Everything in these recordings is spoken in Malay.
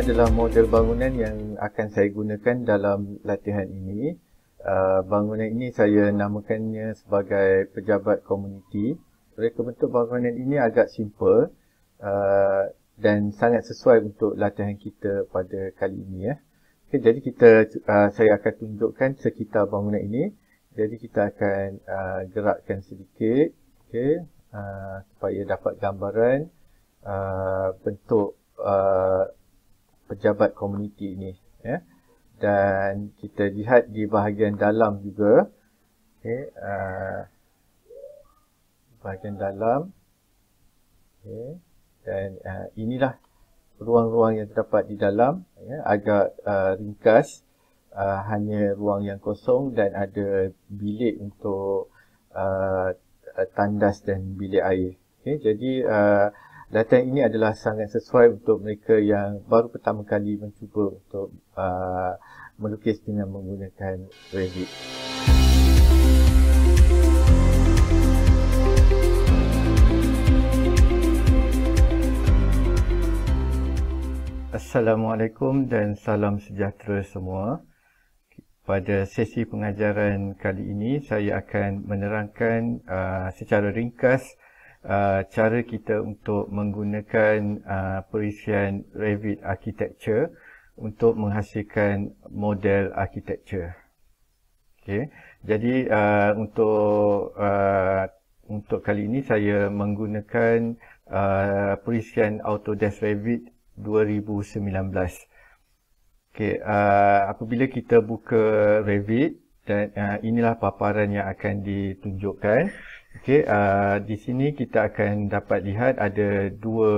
adalah model bangunan yang akan saya gunakan dalam latihan ini. Uh, bangunan ini saya namakannya sebagai pejabat komuniti. Reka bentuk bangunan ini agak simple uh, dan sangat sesuai untuk latihan kita pada kali ini. Ya. Okay, jadi kita uh, saya akan tunjukkan sekitar bangunan ini. Jadi kita akan uh, gerakkan sedikit okay, uh, supaya dapat gambaran uh, bentuk Uh, pejabat komuniti ini ya. dan kita lihat di bahagian dalam juga okay, ya, uh, bahagian dalam okay, ya. dan uh, inilah ruang-ruang yang terdapat di dalam ya, agak uh, ringkas uh, hanya ruang yang kosong dan ada bilik untuk uh, tandas dan bilik air okay, ya. jadi uh, Data ini adalah sangat sesuai untuk mereka yang baru pertama kali mencuba untuk uh, melukis dengan menggunakan Revit. Assalamualaikum dan salam sejahtera semua. Pada sesi pengajaran kali ini, saya akan menerangkan uh, secara ringkas uh, Ah, cara kita untuk menggunakan uh, perisian Revit Architecture untuk menghasilkan model architecture. Okay. Jadi uh, untuk uh, untuk kali ini saya menggunakan uh, perisian Autodesk Revit 2019. Okay, uh, apabila kita buka Revit dan uh, inilah paparan yang akan ditunjukkan. Okey, uh, di sini kita akan dapat lihat ada dua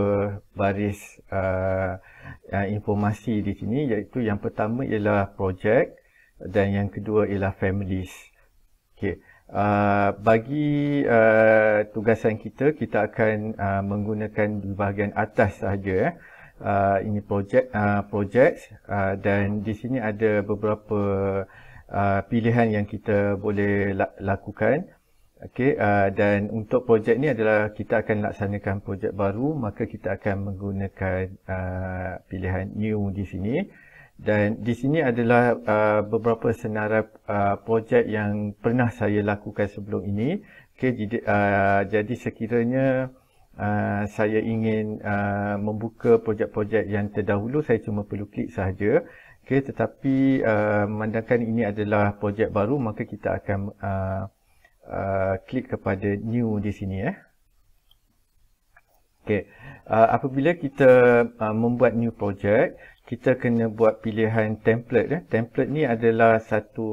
baris uh, uh, informasi di sini iaitu yang pertama ialah projek dan yang kedua ialah families. Okey, uh, bagi uh, tugasan kita kita akan uh, menggunakan di bahagian atas sahaja eh. Uh, ini projek uh, projek uh, dan di sini ada beberapa uh, pilihan yang kita boleh lakukan Okey uh, dan untuk projek ni adalah kita akan laksanakan projek baru maka kita akan menggunakan uh, pilihan new di sini dan di sini adalah uh, beberapa senarai uh, projek yang pernah saya lakukan sebelum ini okey jadi, uh, jadi sekiranya uh, saya ingin uh, membuka projek-projek yang terdahulu saya cuma perlu klik sahaja okey tetapi uh, memandangkan ini adalah projek baru maka kita akan uh, Uh, klik kepada new di sini eh. Okey. Uh, apabila kita uh, membuat new project, kita kena buat pilihan template eh. Template ni adalah satu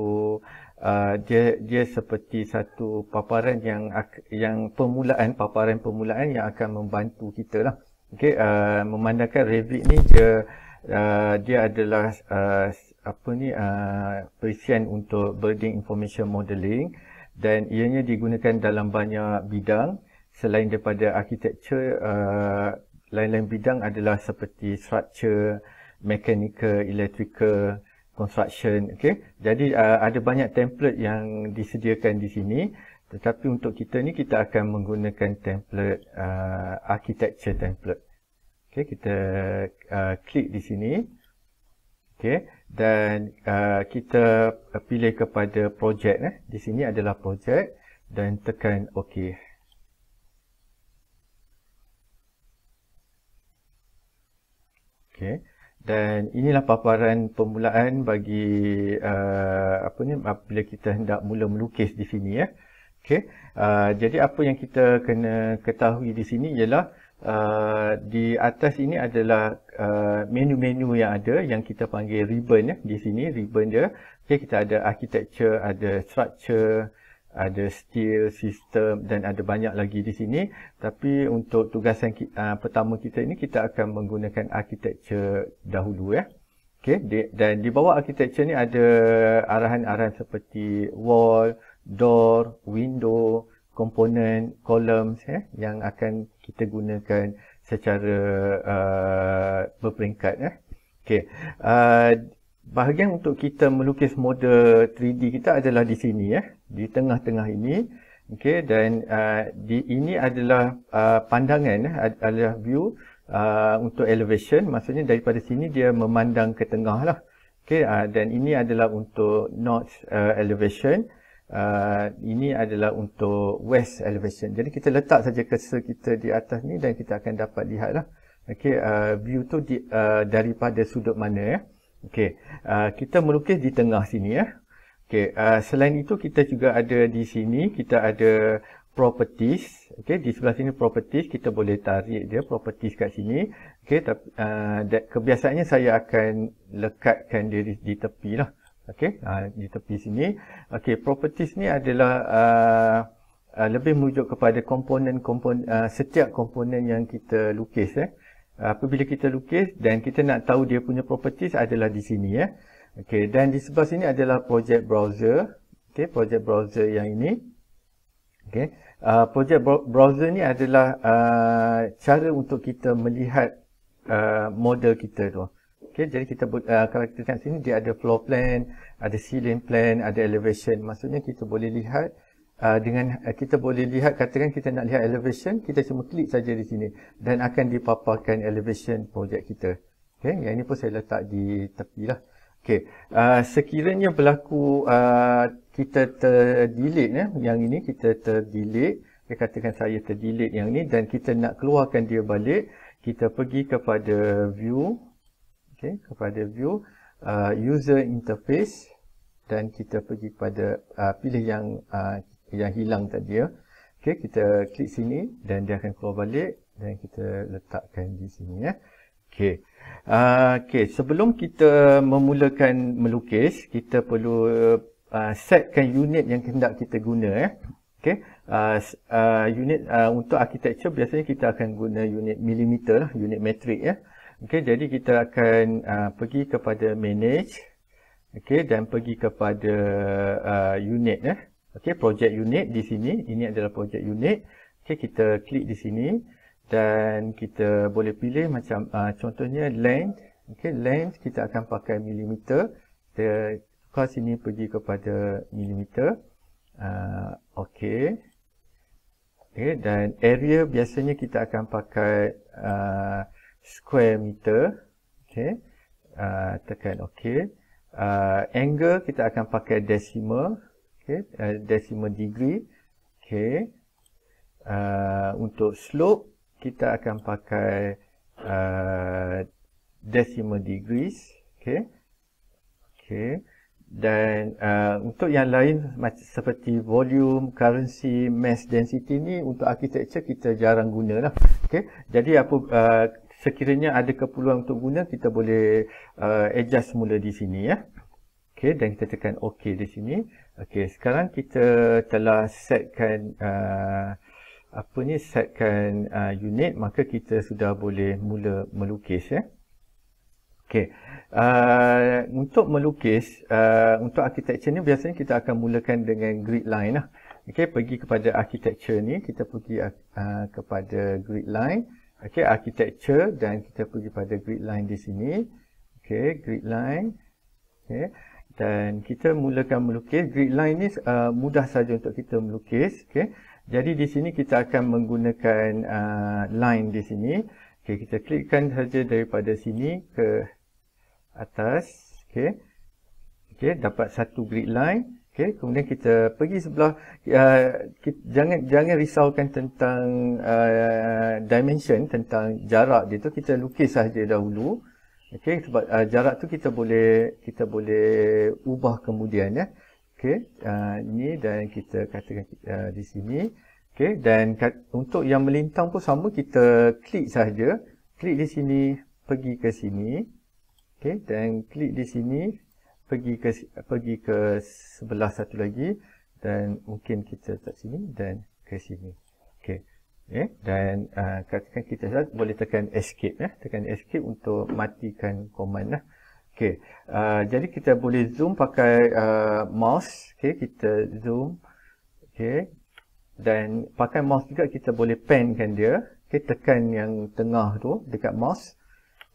uh, dia dia seperti satu paparan yang yang permulaan, paparan permulaan yang akan membantu kita lah. Okey, uh, memandangkan Revit ni dia uh, dia adalah uh, apa ni uh, perisian untuk building information Modelling. Uh, dan ianya digunakan dalam banyak bidang selain daripada arkitektur uh, lain-lain bidang adalah seperti structure, mechanical, electrical, construction okey jadi uh, ada banyak template yang disediakan di sini tetapi untuk kita ni kita akan menggunakan template uh, eh, architecture template okey kita uh, klik di sini okay. dan uh, kita uh, pilih kepada project eh. di sini adalah projek dan tekan ok Okay. dan inilah paparan permulaan bagi uh, apa ni apabila kita hendak mula melukis di sini ya. Okey. Uh, jadi apa yang kita kena ketahui di sini ialah Uh, di atas ini adalah uh, menu-menu uh, yang ada yang kita panggil ribbon ya di sini ribbon dia. Okey kita ada architecture, ada structure, ada steel system dan ada banyak lagi di sini. Tapi untuk tugasan kita, uh, pertama kita ini kita akan menggunakan architecture dahulu ya. Eh. Okey dan di bawah architecture ni ada arahan-arahan seperti wall, door, window, komponen, columns ya yang akan kita gunakan secara uh, berperingkat eh. Okey. Uh, bahagian untuk kita melukis model 3D kita adalah di sini eh, di tengah-tengah ini. Okey dan uh, di ini adalah uh, pandangan eh, adalah view uh, untuk elevation maksudnya daripada sini dia memandang ke tengah lah. Okey uh, dan ini adalah untuk notch uh, elevation. Ah, ini adalah untuk west elevation. Jadi kita letak saja cursor kita di atas ni dan kita akan dapat lihatlah. Okey, uh, view tu di, uh, daripada sudut mana ya. Okey, uh, kita melukis di tengah sini ya. Okey, uh, selain itu kita juga ada di sini kita ada properties. Okey, di sebelah sini properties kita boleh tarik dia properties kat sini. Okey, uh, kebiasaannya saya akan lekatkan dia di, di tepi lah okey uh, di tepi sini okey properties ni adalah uh, uh, lebih merujuk kepada komponen-komponen uh, setiap komponen yang kita lukis eh apabila kita lukis dan kita nak tahu dia punya properties adalah di sini ya. Okey dan di sebelah sini adalah project browser. Okey project browser yang ini. Okey. Uh, project browser ni adalah uh, cara untuk kita melihat uh, model kita tu. Uh, Okay, jadi kita uh, kalau kita tengok sini dia ada floor plan, ada ceiling plan, ada elevation. Maksudnya kita boleh lihat uh, dengan uh, kita boleh lihat katakan kita nak lihat elevation, kita cuma klik saja di sini dan akan dipaparkan elevation projek kita. Okay, yang ini pun saya letak di tepi lah. Okay, uh, sekiranya berlaku uh, kita terdelete ya, yang ini kita terdelete, dia katakan saya terdelete yang ini dan kita nak keluarkan dia balik, kita pergi kepada view okay, kepada view uh, user interface dan kita pergi pada uh, pilih yang uh, yang hilang tadi ya. Okey, kita klik sini dan dia akan keluar balik dan kita letakkan di sini ya. Okay. Uh, okay. sebelum kita memulakan melukis, kita perlu uh, setkan unit yang hendak kita guna ya. Okey. Uh, uh, unit uh, untuk architecture biasanya kita akan guna unit milimeter, unit metric ya. Okey, jadi kita akan uh, pergi kepada manage. Okey, dan pergi kepada uh, unit. Eh. Okey, project unit di sini. Ini adalah project unit. Okey, kita klik di sini. Dan kita boleh pilih macam uh, contohnya length. Okey, length kita akan pakai millimeter. Kita tukar sini pergi kepada millimeter. Uh, Okey. Okey, dan area biasanya kita akan pakai... Uh, square meter. Okay. Uh, tekan OK. Uh, angle kita akan pakai decimal. Okay. Uh, decimal degree. Okay. Uh, untuk slope, kita akan pakai uh, decimal degrees. Okay. Okay. Dan uh, untuk yang lain seperti volume, currency, mass density ni untuk architecture kita jarang guna lah. Okay. Jadi apa uh, sekiranya ada keperluan untuk guna kita boleh uh, adjust semula di sini ya okey dan kita tekan ok di sini okey sekarang kita telah setkan uh, apa ni setkan uh, unit maka kita sudah boleh mula melukis ya okey Uh, untuk melukis uh, untuk architecture ni biasanya kita akan mulakan dengan grid line lah. okay, pergi kepada architecture ni kita pergi uh, kepada grid line Okay, architecture dan kita pergi pada grid line di sini. Okay, grid line. Okay, dan kita mulakan melukis. Grid line ni uh, mudah saja untuk kita melukis. Okay, jadi di sini kita akan menggunakan uh, line di sini. Okay, kita klikkan saja daripada sini ke atas. Okay, okay, dapat satu grid line. Okay, kemudian kita pergi sebelah uh, kita, jangan jangan risaukan tentang uh, dimension tentang jarak dia tu kita lukis saja dahulu. Okey sebab uh, jarak tu kita boleh kita boleh ubah kemudian ya. Okey uh, ini dan kita katakan uh, di sini okey dan kat, untuk yang melintang pun sama kita klik saja klik di sini pergi ke sini okey dan klik di sini pergi ke pergi ke sebelah satu lagi dan mungkin kita kat sini dan ke sini. Okey. Okay. dan uh, katakan kita boleh tekan escape ya. Tekan escape untuk matikan command lah. Okey. Uh, jadi kita boleh zoom pakai uh, mouse. Okey, kita zoom. Okey. Dan pakai mouse juga kita boleh pan kan dia. Okey, tekan yang tengah tu dekat mouse.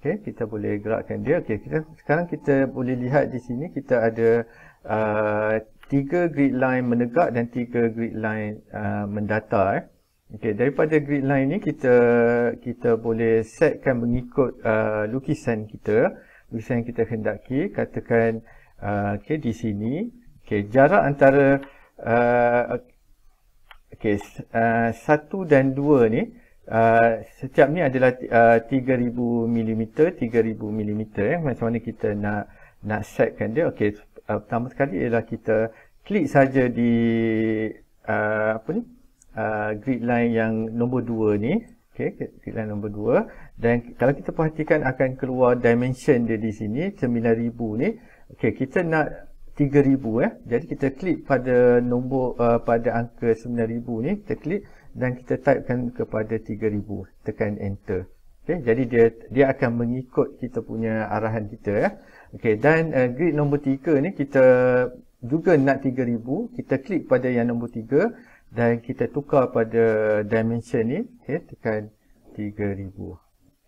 Okey, kita boleh gerakkan dia. Okey, kita sekarang kita boleh lihat di sini kita ada uh, tiga grid line menegak dan tiga grid line uh, mendatar. Eh. Okey, daripada grid line ni kita kita boleh setkan mengikut uh, lukisan kita, lukisan yang kita hendaki. Katakan uh, okey di sini, okey jarak antara uh, okey uh, satu dan dua ni uh, Uh, setiap ni adalah uh, 3000 mm 3000 mm eh macam mana kita nak nak setkan dia okey uh, pertama sekali ialah kita klik saja di uh, apa ni uh, grid line yang nombor 2 ni okey grid line nombor 2 dan kalau kita perhatikan akan keluar dimension dia di sini 9000 ni okey kita nak 3000 eh jadi kita klik pada nombor uh, pada angka 9000 ni kita klik dan kita typekan kepada 3000 tekan enter okey jadi dia dia akan mengikut kita punya arahan kita ya okey dan uh, grid nombor 3 ni kita juga nak 3000 kita klik pada yang nombor 3 dan kita tukar pada dimension ni okey tekan 3000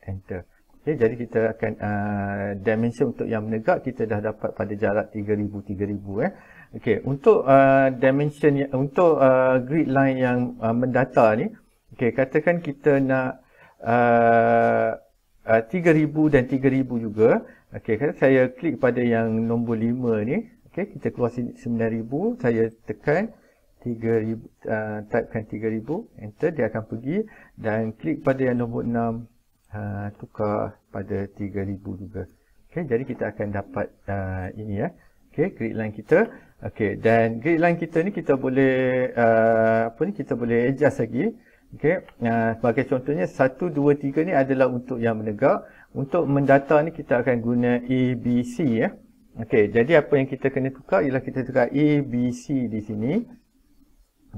enter okey jadi kita akan uh, dimension untuk yang menegak kita dah dapat pada jarak 3000 3000 eh ya. Okey, untuk uh, dimension untuk uh, grid line yang uh, mendata ni, okey katakan kita nak a uh, 3000 uh, dan 3000 juga. Okey, kata saya klik pada yang nombor 5 ni, okey kita keluar sini 9000, saya tekan 3000 a uh, typekan 3000, enter dia akan pergi dan klik pada yang nombor 6 Uh, tukar pada 3000 juga. Okey, jadi kita akan dapat uh, ini ya. Eh okey grid line kita okey dan grid line kita ni kita boleh uh, apa ni kita boleh adjust lagi okey uh, sebagai contohnya 1 2 3 ni adalah untuk yang menegak untuk mendata ni kita akan guna ABC ya okey jadi apa yang kita kena tukar ialah kita tukar ABC di sini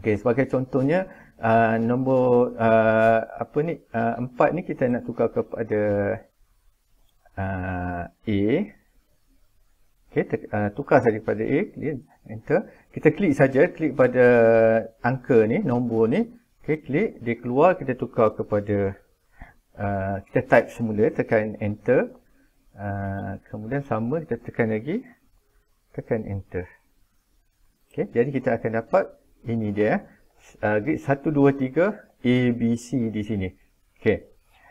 okey sebagai contohnya uh, nombor uh, apa ni uh, 4 ni kita nak tukar kepada uh, A Okey, uh, tukar saja pada A, klik, enter. Kita klik saja, klik pada angka ni, nombor ni. Okey, klik, dia keluar, kita tukar kepada, uh, kita type semula, tekan enter. Uh, kemudian sama, kita tekan lagi, tekan enter. Okey, jadi kita akan dapat, ini dia, eh. uh, grid 1, 2, 3, A, B, C di sini. Okey.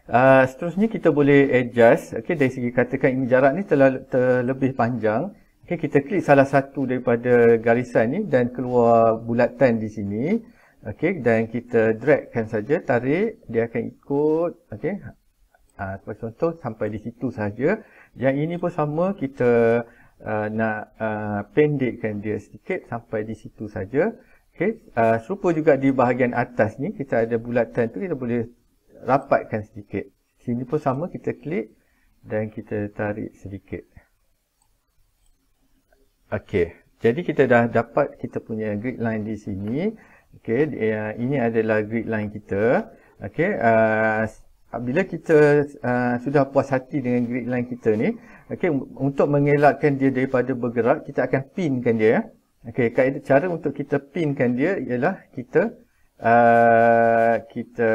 Ah, seterusnya kita boleh adjust okey dari segi katakan ini jarak ni telah lebih panjang okey kita klik salah satu daripada garisan ni dan keluar bulatan di sini okey dan kita dragkan saja tarik dia akan ikut okey ah uh, contoh sampai di situ saja yang ini pun sama kita uh, nak uh, pendekkan dia sedikit sampai di situ saja Okay, uh, serupa juga di bahagian atas ni kita ada bulatan tu kita boleh rapatkan sedikit. Sini pun sama, kita klik dan kita tarik sedikit. Okey, jadi kita dah dapat kita punya grid line di sini. Okey, ini adalah grid line kita. Okey, uh, bila kita uh, sudah puas hati dengan grid line kita ni, okey, untuk mengelakkan dia daripada bergerak, kita akan pinkan dia. Ya. Okey, cara untuk kita pinkan dia ialah kita uh, kita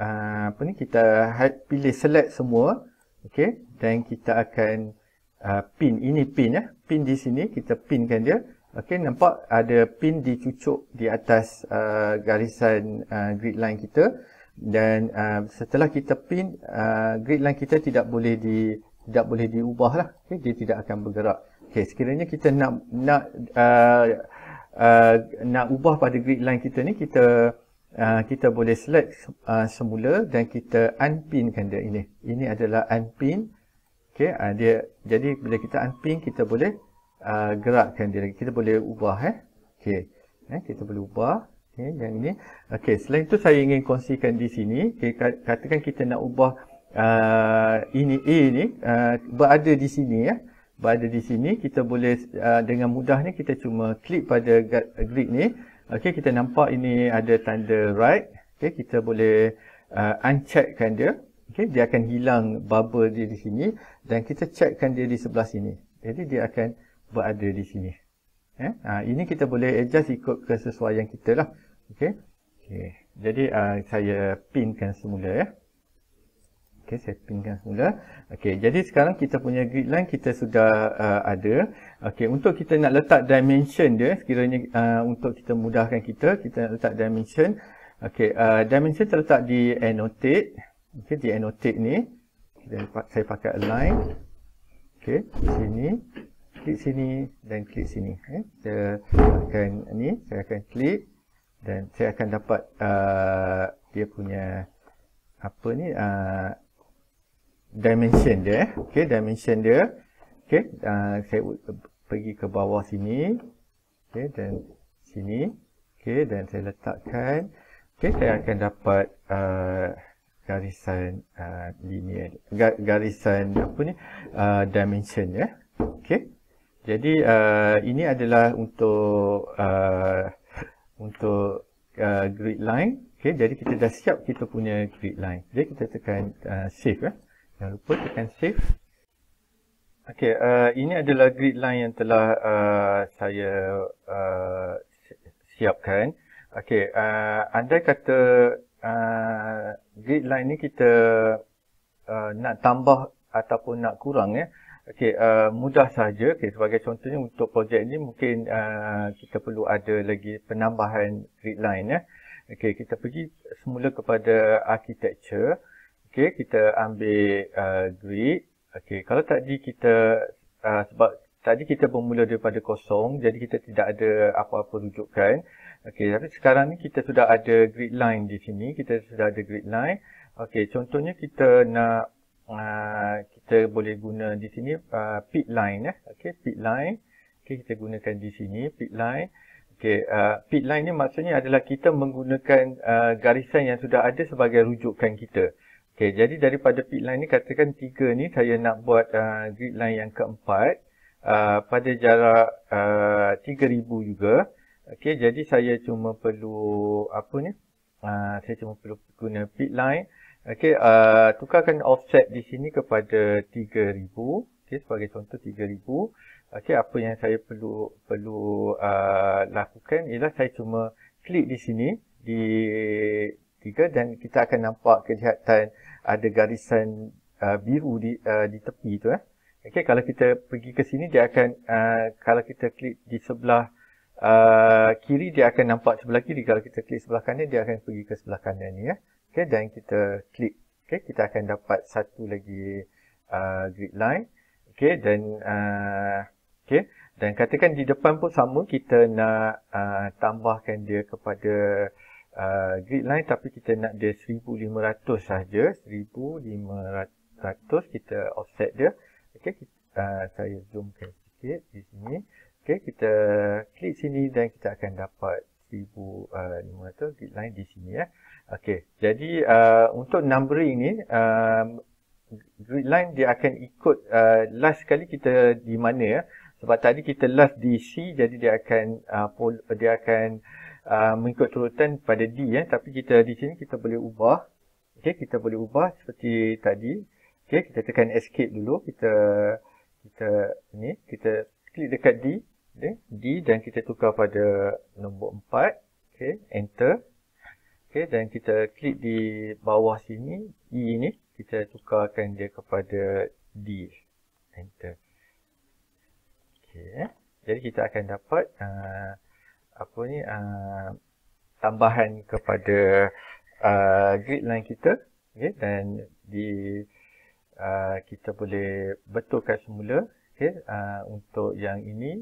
Ah, apa ni kita ha- pilih select semua okey dan kita akan uh, pin ini pin ya pin di sini kita pinkan dia okey nampak ada pin dicucuk di atas uh, garisan uh, grid line kita dan uh, setelah kita pin uh, grid line kita tidak boleh di tidak boleh diubah lah, okay dia tidak akan bergerak okey sekiranya kita nak nak uh, uh, nak ubah pada grid line kita ni kita Ah, kita boleh select uh, semula dan kita unpinkan dia ini. Ini adalah unpin. Okey, uh, dia jadi bila kita unpin kita boleh uh, gerakkan dia lagi. Kita boleh ubah eh. Okey. Eh, kita boleh ubah okay, yang ini. Okey, selain itu saya ingin kongsikan di sini. Okay, katakan kita nak ubah uh, ini A ni uh, berada di sini ya. Eh. Berada di sini kita boleh uh, dengan mudahnya kita cuma klik pada grid ni. Okey, kita nampak ini ada tanda right. Okey, kita boleh uh, uncheckkan dia. Okey, dia akan hilang bubble dia di sini dan kita checkkan dia di sebelah sini. Jadi dia akan berada di sini. Eh? Ha, ini kita boleh adjust ikut kesesuaian kita lah. Okey. Okey. Jadi uh, saya pinkan semula ya. Eh? Okey, saya pinggan semula. Okey, jadi sekarang kita punya grid line kita sudah uh, ada. Okey, untuk kita nak letak dimension dia, sekiranya uh, untuk kita mudahkan kita, kita nak letak dimension. Okey, uh, dimension terletak di annotate. Okey, di annotate ni. Saya pakai align. Okey, di sini. Klik sini dan klik sini. Eh. Saya akan ni, saya akan klik dan saya akan dapat uh, dia punya apa ni, uh, dimension dia eh. Okey, dimension dia. okay. uh, saya pergi ke bawah sini. okay. dan sini. okay. dan saya letakkan. okay. saya akan dapat uh, garisan uh, linear. Garisan apa ni? Uh, dimension ya. Eh. Okey. Jadi uh, ini adalah untuk uh, untuk uh, grid line. okay. jadi kita dah siap kita punya grid line. Jadi kita tekan uh, save ya. Eh. Jangan lupa tekan save. Okay, uh, ini adalah grid line yang telah uh, saya uh, siapkan. Okay, uh, andai kata uh, grid line ni kita uh, nak tambah ataupun nak kurang ya. Okay, uh, mudah saja. Okay, sebagai contohnya untuk projek ni mungkin uh, kita perlu ada lagi penambahan grid line ya. Okay, kita pergi semula kepada architecture. Okey, kita ambil uh, grid. Okey, kalau tadi kita uh, sebab tadi kita bermula daripada kosong, jadi kita tidak ada apa-apa rujukan. Okey, tapi sekarang ni kita sudah ada grid line di sini. Kita sudah ada grid line. Okey, contohnya kita nak uh, kita boleh guna di sini uh, pit line ya. Eh. Okey, pit line. Okey, kita gunakan di sini pit line. Okey, uh, pit line ni maksudnya adalah kita menggunakan uh, garisan yang sudah ada sebagai rujukan kita. Okay, jadi daripada pit line ni katakan tiga ni saya nak buat uh, grid line yang keempat uh, pada jarak uh, ribu juga. Okay, jadi saya cuma perlu apa ni? Uh, saya cuma perlu guna pit line. Okay, uh, tukarkan offset di sini kepada tiga ribu. Okay, sebagai contoh tiga ribu. Okay, apa yang saya perlu perlu uh, lakukan ialah saya cuma klik di sini di tiga dan kita akan nampak kelihatan uh, ada garisan uh, biru di uh, di tepi tu eh. Okey kalau kita pergi ke sini dia akan uh, kalau kita klik di sebelah uh, kiri dia akan nampak sebelah kiri kalau kita klik sebelah kanan dia akan pergi ke sebelah kanan ni ya. Eh. Okey dan kita klik okey kita akan dapat satu lagi uh, grid line. Okey dan uh, okey dan katakan di depan pun sama kita nak uh, tambahkan dia kepada uh, grid line tapi kita nak dia 1500 sahaja 1500 kita offset dia okey kita uh, saya zoomkan sikit di sini okey kita klik sini dan kita akan dapat 1500 uh, grid line di sini ya okey jadi uh, untuk numbering ni um, grid line dia akan ikut uh, last kali kita di mana ya sebab tadi kita last DC jadi dia akan uh, dia akan Ah, mengikut turutan pada D eh tapi kita di sini kita boleh ubah okey kita boleh ubah seperti tadi okey kita tekan escape dulu kita kita ni kita klik dekat D okay, D dan kita tukar pada nombor 4 okey enter okey dan kita klik di bawah sini E ni kita tukarkan dia kepada D enter okey jadi kita akan dapat uh, apa ni uh, tambahan kepada uh, grid line kita okay, dan di uh, kita boleh betulkan semula okay, uh, untuk yang ini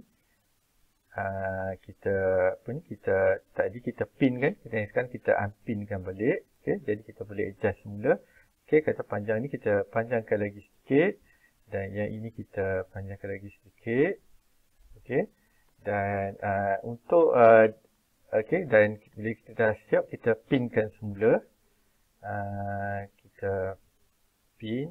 uh, kita apa ni kita tadi kita pin kan dan sekarang kita unpinkan balik okay, jadi kita boleh adjust semula okay, kata panjang ni kita panjangkan lagi sikit dan yang ini kita panjangkan lagi sikit okay dan uh, untuk uh, okey dan bila kita dah siap kita pinkan semula uh, kita pin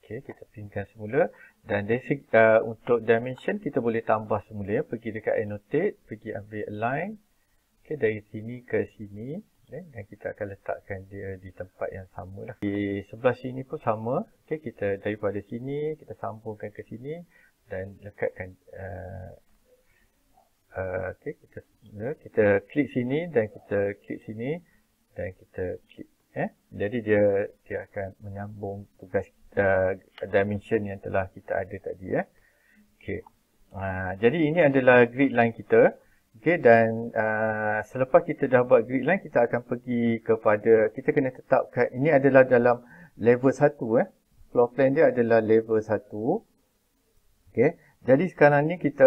okey kita pinkan semula dan basic uh, untuk dimension kita boleh tambah semula ya pergi dekat annotate pergi ambil align okey dari sini ke sini okay, dan kita akan letakkan dia di tempat yang sama lah di sebelah sini pun sama okey kita daripada sini kita sambungkan ke sini dan lekatkan uh, Eh, okay, kita, ya, kita klik sini dan kita klik sini dan kita klik eh. jadi dia dia akan menyambung tugas uh, dimension yang telah kita ada tadi eh. Ya. okay. uh, ah, jadi ini adalah grid line kita okay, dan uh, selepas kita dah buat grid line kita akan pergi kepada kita kena tetapkan ini adalah dalam level 1 eh. Ya. floor plan dia adalah level 1 okay. Jadi sekarang ni kita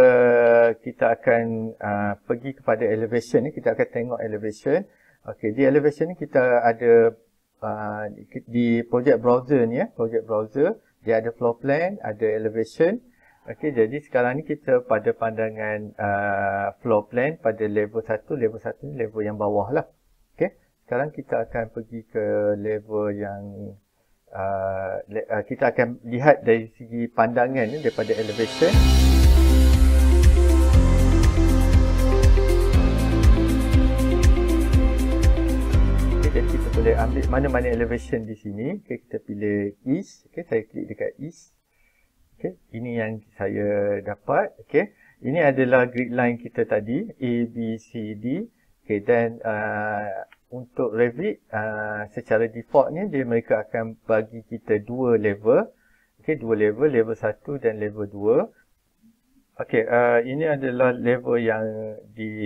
kita akan uh, pergi kepada elevation ni. Kita akan tengok elevation. Okey, di elevation ni kita ada uh, di project browser ni ya. Project browser, dia ada floor plan, ada elevation. Okey, jadi sekarang ni kita pada pandangan uh, floor plan pada level 1. Level 1 ni level yang bawah lah. Okey, sekarang kita akan pergi ke level yang Uh, uh, kita akan lihat dari segi pandangan ni daripada elevation Jadi kita boleh ambil mana-mana elevation di sini. Okay, kita pilih east. Okay, saya klik dekat east. Okay, ini yang saya dapat. Okay, ini adalah grid line kita tadi. A, B, C, D. Okay, dan uh, untuk Revit uh, secara ni, dia mereka akan bagi kita dua level okey dua level level satu dan level dua. okey uh, ini adalah level yang di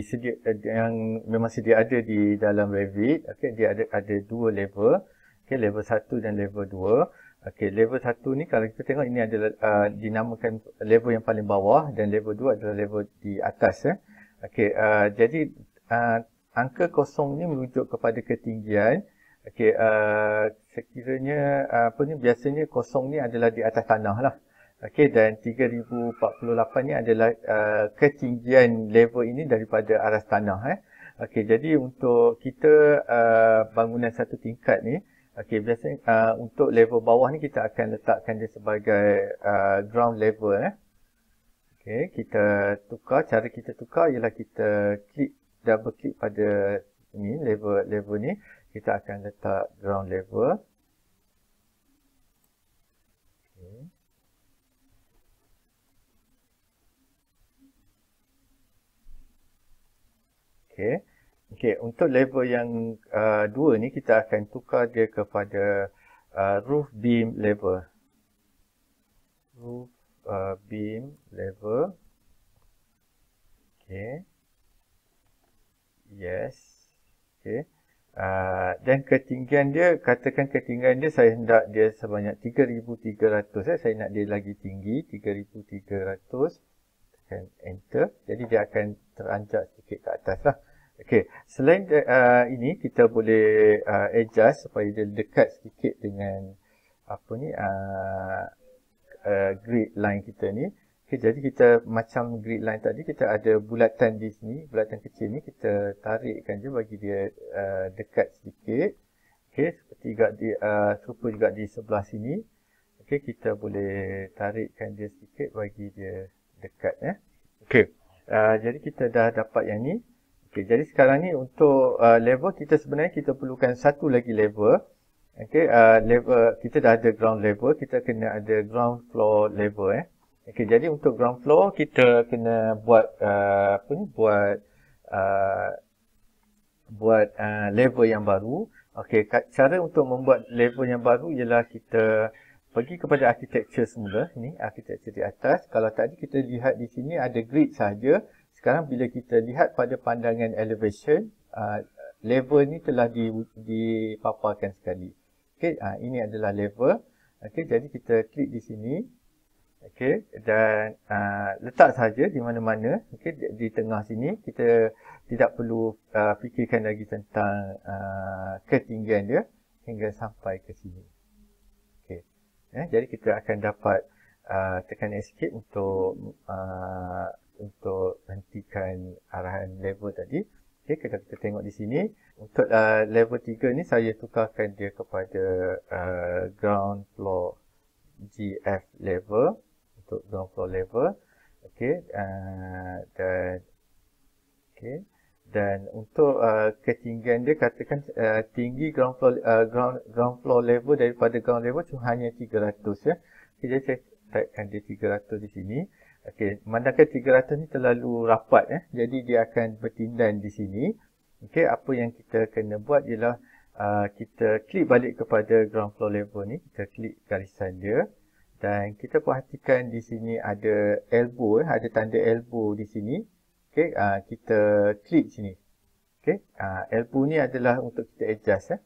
yang memang sedia ada di dalam Revit okey dia ada ada dua level okey level satu dan level dua. okey level satu ni kalau kita tengok ini adalah uh, dinamakan level yang paling bawah dan level dua adalah level di atas eh okey uh, jadi uh, angka kosong ni merujuk kepada ketinggian okey uh, sekiranya uh, apa ni biasanya kosong ni adalah di atas tanah lah okey dan 3048 ni adalah uh, ketinggian level ini daripada aras tanah eh okey jadi untuk kita uh, bangunan satu tingkat ni okey biasanya uh, untuk level bawah ni kita akan letakkan dia sebagai uh, ground level eh okey kita tukar cara kita tukar ialah kita klik double click pada ni level level ni kita akan letak ground level Okay. okay, untuk level yang uh, dua ni kita akan tukar dia kepada uh, roof beam level. Roof uh, beam level. Okay yes okay. uh, dan ketinggian dia katakan ketinggian dia saya hendak dia sebanyak 3300 eh saya nak dia lagi tinggi 3300 tekan enter jadi dia akan teranjak sikit ke atas lah Okay. selain uh, ini kita boleh uh, adjust supaya dia dekat sikit dengan apa ni uh, uh, grid line kita ni Okay, jadi kita macam grid line tadi, kita ada bulatan di sini, bulatan kecil ni kita tarikkan je bagi dia uh, dekat sedikit. Okay, seperti juga di, uh, serupa juga di sebelah sini. Okay, kita boleh tarikkan dia sedikit bagi dia dekat. Eh. Okay, uh, jadi kita dah dapat yang ni. Okay, jadi sekarang ni untuk uh, level kita sebenarnya kita perlukan satu lagi level. Okay, uh, level kita dah ada ground level, kita kena ada ground floor level eh. Okay, jadi untuk ground floor kita kena buat uh, apa ni buat uh, buat uh, level yang baru. Okey, cara untuk membuat level yang baru ialah kita pergi kepada architecture semula ni, architecture di atas. Kalau tadi kita lihat di sini ada grid saja. Sekarang bila kita lihat pada pandangan elevation, uh, level ni telah di, dipaparkan sekali. Okey, uh, ini adalah level. Okey, jadi kita klik di sini okey dan uh, letak saja di mana-mana okey di, di tengah sini kita tidak perlu uh, fikirkan lagi tentang uh, ketinggian dia hingga sampai ke sini okey eh, jadi kita akan dapat uh, tekan escape untuk uh, untuk hentikan arahan level tadi okey kalau kita tengok di sini untuk uh, level 3 ni saya tukarkan dia kepada uh, ground floor GF level untuk ground floor level okey uh, dan okey dan untuk uh, ketinggian dia katakan uh, tinggi ground floor uh, ground ground floor level daripada ground level cuma hanya 300 ya okay, jadi saya typekan dia 300 di sini okey memandangkan 300 ni terlalu rapat ya jadi dia akan bertindan di sini okey apa yang kita kena buat ialah Uh, kita klik balik kepada ground floor level ni kita klik garisan dia dan kita perhatikan di sini ada elbow, eh, ada tanda elbow di sini. Okay, uh, kita klik sini. Okay, uh, elbow ni adalah untuk kita adjust. Eh.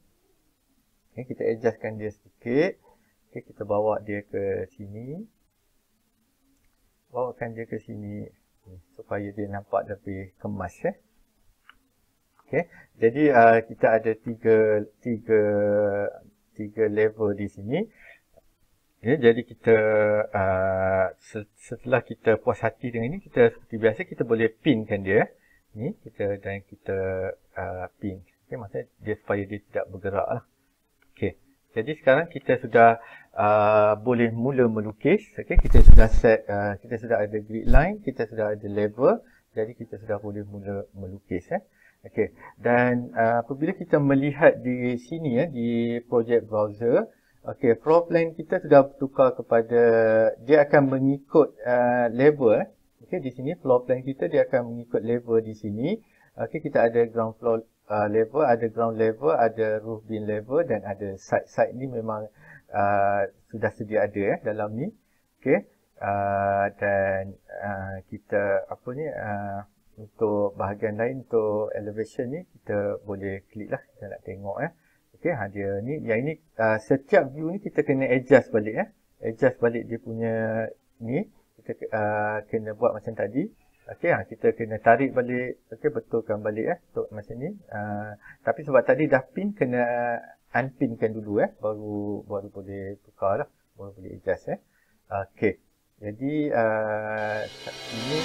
Okay, kita adjustkan dia sedikit. Okay, kita bawa dia ke sini. Bawa kan dia ke sini eh, supaya dia nampak lebih kemas. Eh. Okay, jadi uh, kita ada tiga, tiga, tiga level di sini. Ya, jadi kita uh, setelah kita puas hati dengan ini, kita seperti biasa kita boleh pinkan dia. Ini kita dan kita uh, pin. Okay, maksudnya dia supaya dia tidak bergerak lah. Okay. jadi sekarang kita sudah uh, boleh mula melukis. Okay, kita sudah set, uh, kita sudah ada grid line, kita sudah ada level. Jadi kita sudah boleh mula melukis. Eh. Okay. dan uh, apabila kita melihat di sini ya, di project browser, Okey, floor plan kita sudah tukar kepada dia akan mengikut uh, level eh. Okey, di sini floor plan kita dia akan mengikut level di sini. Okey, kita ada ground floor uh, level, ada ground level, ada roof bin level dan ada side side ni memang uh, sudah sedia ada eh dalam ni. Okey. Uh, dan uh, kita apa ni uh, untuk bahagian lain untuk elevation ni kita boleh kliklah kita nak tengok eh okey ha dia ni yang ini uh, setiap view ni kita kena adjust balik eh adjust balik dia punya ni kita uh, kena buat macam tadi okey ha kita kena tarik balik okey betulkan balik eh untuk macam ni uh, tapi sebab tadi dah pin kena unpinkan dulu eh baru baru boleh tukar lah baru boleh adjust eh okey jadi uh, ini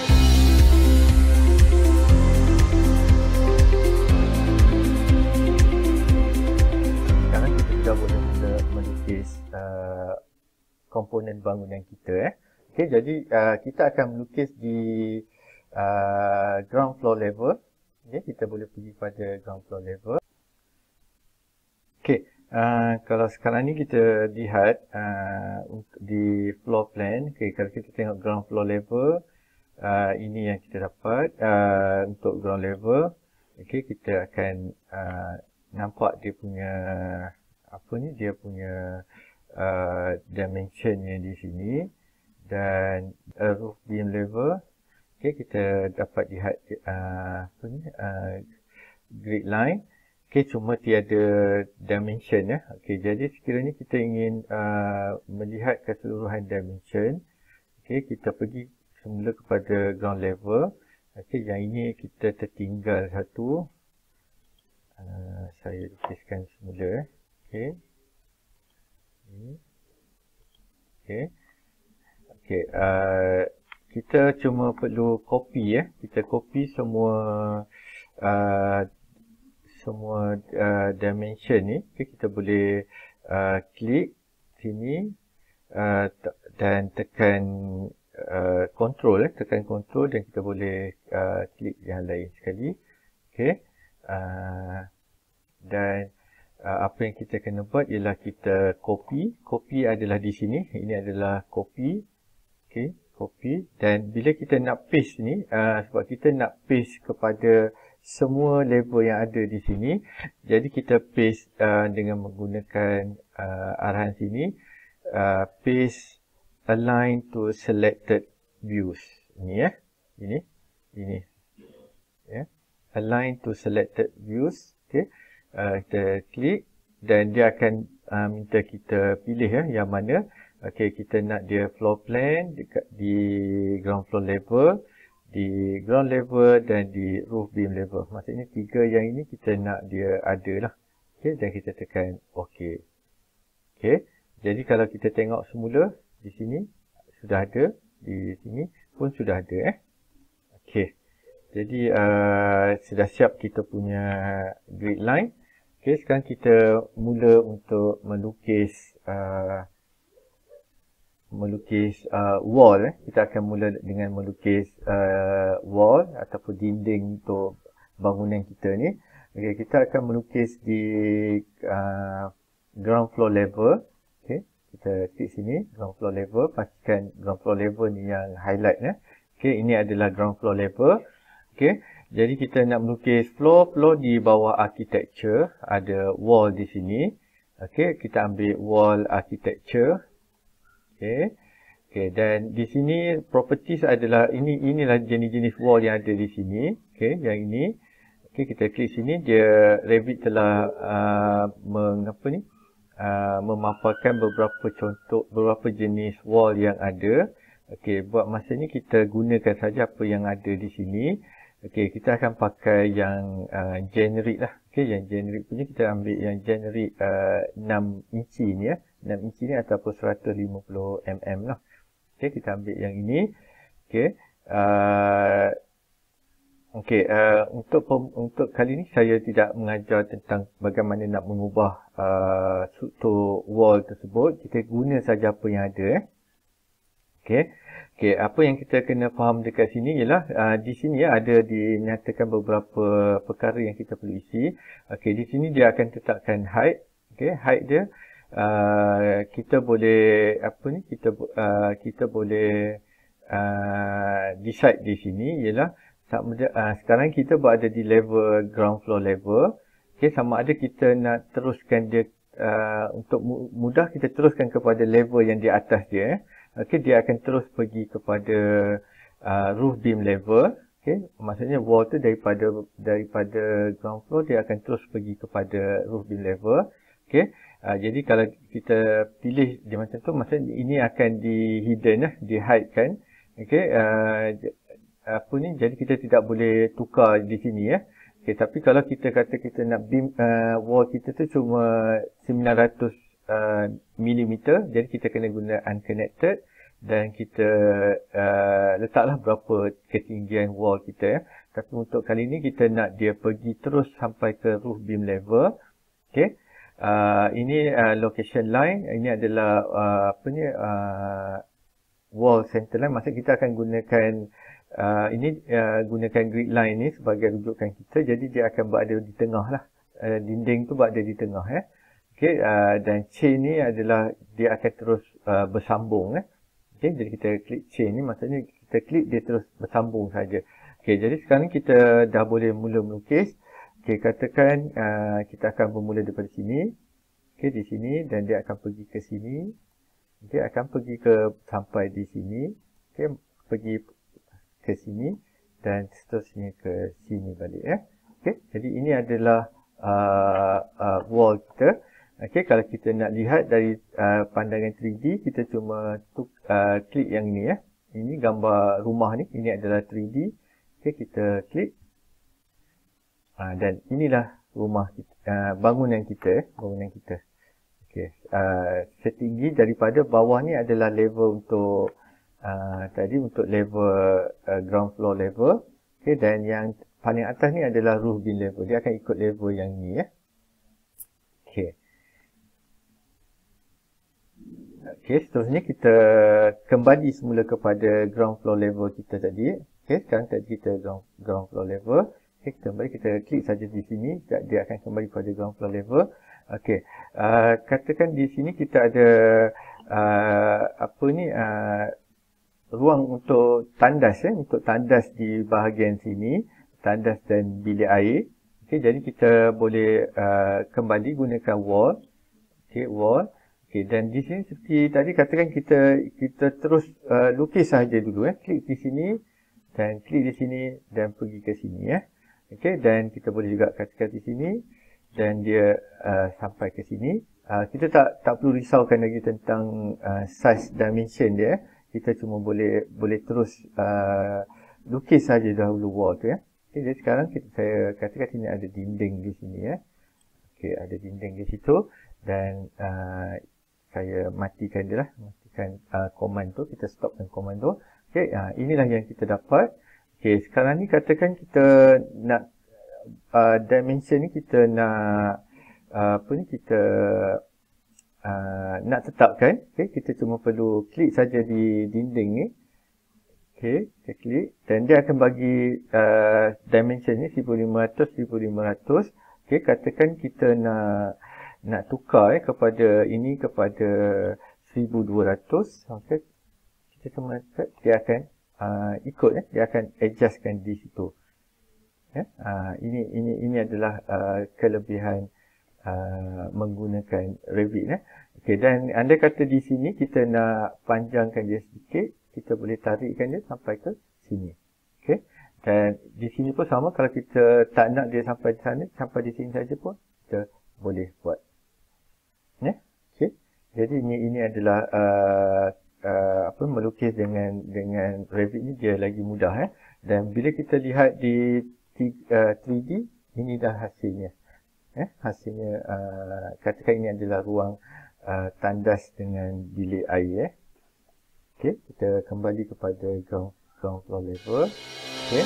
Juga boleh kita melukis uh, komponen bangunan kita eh. Okey jadi uh, kita akan melukis di uh, ground floor level. Okey kita boleh pergi pada ground floor level. Okey uh, kalau sekarang ni kita lihat uh, di floor plan. Okey kalau kita tengok ground floor level uh, ini yang kita dapat uh, untuk ground level. Okey kita akan uh, nampak dia punya uh, apa ni dia punya uh, dimensionnya di sini dan roof beam level okay, kita dapat lihat uh, apa ni uh, grid line okay, cuma tiada dimension ya. okay, jadi sekiranya kita ingin uh, melihat keseluruhan dimension okay, kita pergi semula kepada ground level okay, yang ini kita tertinggal satu uh, saya lukiskan semula eh. Okay. Okay. Okay. Uh, kita cuma perlu copy ya. Eh. Kita copy semua uh, semua uh, dimension ni. Okay. Kita boleh uh, klik sini uh, dan tekan kontrol. Uh, eh. Tekan Control dan kita boleh uh, klik yang lain sekali. Okay. Uh, dan Ah, apa yang kita kena buat ialah kita copy. Copy adalah di sini. Ini adalah copy. Okay, copy. Dan bila kita nak paste ni, uh, sebab kita nak paste kepada semua label yang ada di sini. Jadi kita paste uh, dengan menggunakan uh, arahan sini. Uh, paste align to selected views. Ini ya. Eh. Ini. Ini. Yeah. Align to selected views. Okay. Ah, kita klik dan dia akan uh, minta kita pilih ya yang mana Okay kita nak dia floor plan dekat di ground floor level di ground level dan di roof beam level maksudnya tiga yang ini kita nak dia ada lah Okay dan kita tekan okey okey jadi kalau kita tengok semula di sini sudah ada di sini pun sudah ada eh okey jadi uh, sudah siap kita punya grid line Okey, sekarang kita mula untuk melukis uh, melukis uh, wall eh. kita akan mula dengan melukis uh, wall ataupun dinding untuk bangunan kita ni Okey, kita akan melukis di uh, ground floor level Okey, kita klik sini, ground floor level. Pastikan ground floor level ni yang highlight. Eh. Okay, ini adalah ground floor level. Okey. Jadi kita nak melukis floor. Floor di bawah architecture. Ada wall di sini. Okey. Kita ambil wall architecture. Okey. Okey. Dan di sini properties adalah ini inilah jenis-jenis wall yang ada di sini. Okey. Yang ini. Okey. Kita klik sini. Dia Revit telah uh, mengapa ni? Uh, memaparkan beberapa contoh beberapa jenis wall yang ada. Okey, buat masa ni kita gunakan saja apa yang ada di sini. Okey, kita akan pakai yang uh, generic lah. Okey, yang generic punya kita ambil yang generic uh, 6 inci ni ya. 6 inci ni ataupun 150 mm lah. Okey, kita ambil yang ini. Okey. Uh, Okey, uh, untuk untuk kali ni saya tidak mengajar tentang bagaimana nak mengubah uh, struktur wall tersebut. Kita guna saja apa yang ada. Eh. Okey. Okey, apa yang kita kena faham dekat sini ialah uh, di sini ya, ada dinyatakan beberapa perkara yang kita perlu isi. Okey, di sini dia akan tetapkan height. Okey, height dia uh, kita boleh apa ni? Kita uh, kita boleh uh, decide di sini ialah sama, uh, sekarang kita berada di level ground floor level. Okey, sama ada kita nak teruskan dia uh, untuk mudah kita teruskan kepada level yang di atas dia. Eh okay, dia akan terus pergi kepada uh, roof beam level okay. maksudnya wall tu daripada daripada ground floor dia akan terus pergi kepada roof beam level okay. uh, jadi kalau kita pilih dia macam tu maksudnya ini akan di hidden lah, di hide kan okay. uh, apa ni, jadi kita tidak boleh tukar di sini ya Okay, tapi kalau kita kata kita nak beam uh, wall kita tu cuma 900 uh, millimeter. Jadi kita kena guna unconnected dan kita uh, letaklah berapa ketinggian wall kita. Ya. Tapi untuk kali ini kita nak dia pergi terus sampai ke roof beam level. Okay. Uh, ini uh, location line. Ini adalah uh, apa ni? Uh, wall center line. Maksud kita akan gunakan uh, ini uh, gunakan grid line ni sebagai rujukan kita. Jadi dia akan berada di tengah lah. Uh, dinding tu berada di tengah. Ya. Eh. Okay, uh, dan chain ni adalah dia akan terus uh, bersambung eh. Okey, jadi kita klik chain ni maksudnya kita klik dia terus bersambung saja. Okay, jadi sekarang kita dah boleh mula melukis. Okay, katakan uh, kita akan bermula daripada sini. okay? di sini dan dia akan pergi ke sini. Dia akan pergi ke sampai di sini. okay? pergi ke sini dan seterusnya ke sini balik eh. Okey, jadi ini adalah uh, uh, wall kita. Okey, kalau kita nak lihat dari uh, pandangan 3D, kita cuma tuk, uh, klik yang ini ya. Ini gambar rumah ni, ini adalah 3D. Okey, kita klik. Uh, dan inilah rumah kita, uh, bangunan kita, eh, bangunan kita. Okey, uh, setinggi daripada bawah ni adalah level untuk uh, tadi untuk level uh, ground floor level. Okey, dan yang paling atas ni adalah roof bin level. Dia akan ikut level yang ni ya. Eh. Okay, seterusnya kita kembali semula kepada ground floor level kita tadi. Okay, sekarang tadi kita ground, ground floor level. Okey, kembali kita klik saja di sini. Dia akan kembali kepada ground floor level. Okay. uh, katakan di sini kita ada uh, apa ni, uh, ruang untuk tandas. Eh? Untuk tandas di bahagian sini. Tandas dan bilik air. Okay, jadi kita boleh uh, kembali gunakan wall. Okay, wall. Okey dan di sini seperti tadi katakan kita kita terus uh, lukis saja dulu eh klik di sini dan klik di sini dan pergi ke sini ya. Eh. Okey dan kita boleh juga katakan di sini dan dia uh, sampai ke sini. Uh, kita tak tak perlu risaukan lagi tentang uh, size dimension dia. Eh. Kita cuma boleh boleh terus uh, lukis saja dahulu wall tu ya. Eh. Okey jadi sekarang kita, saya katakan sini ada dinding di sini ya. Eh. Okey ada dinding di situ dan uh, saya matikan dia lah. Matikan uh, command tu. Kita stopkan command tu. Okay. Uh, inilah yang kita dapat. Okay. Sekarang ni katakan kita nak uh, dimension ni kita nak uh, apa ni kita uh, nak tetapkan. Okay. Kita cuma perlu klik saja di dinding ni. Okay. Kita klik. Dan dia akan bagi uh, dimension ni 1500, 1500. Okay. Katakan kita nak nak tukar eh, kepada ini kepada 1200 okey kita kena cek dia akan uh, ikut eh dia akan adjustkan di situ ya eh? uh, ini ini ini adalah uh, kelebihan uh, menggunakan Revit eh okey dan anda kata di sini kita nak panjangkan dia sedikit kita boleh tarikkan dia sampai ke sini okey dan di sini pun sama kalau kita tak nak dia sampai di sana sampai di sini saja pun kita boleh buat jadi ini ini adalah uh, uh, apa melukis dengan dengan revit ni dia lagi mudah eh dan bila kita lihat di 3D uh, ini dah hasilnya eh hasilnya uh, katakan ini adalah ruang uh, tandas dengan bilik air eh okey kita kembali kepada ground ground floor level okey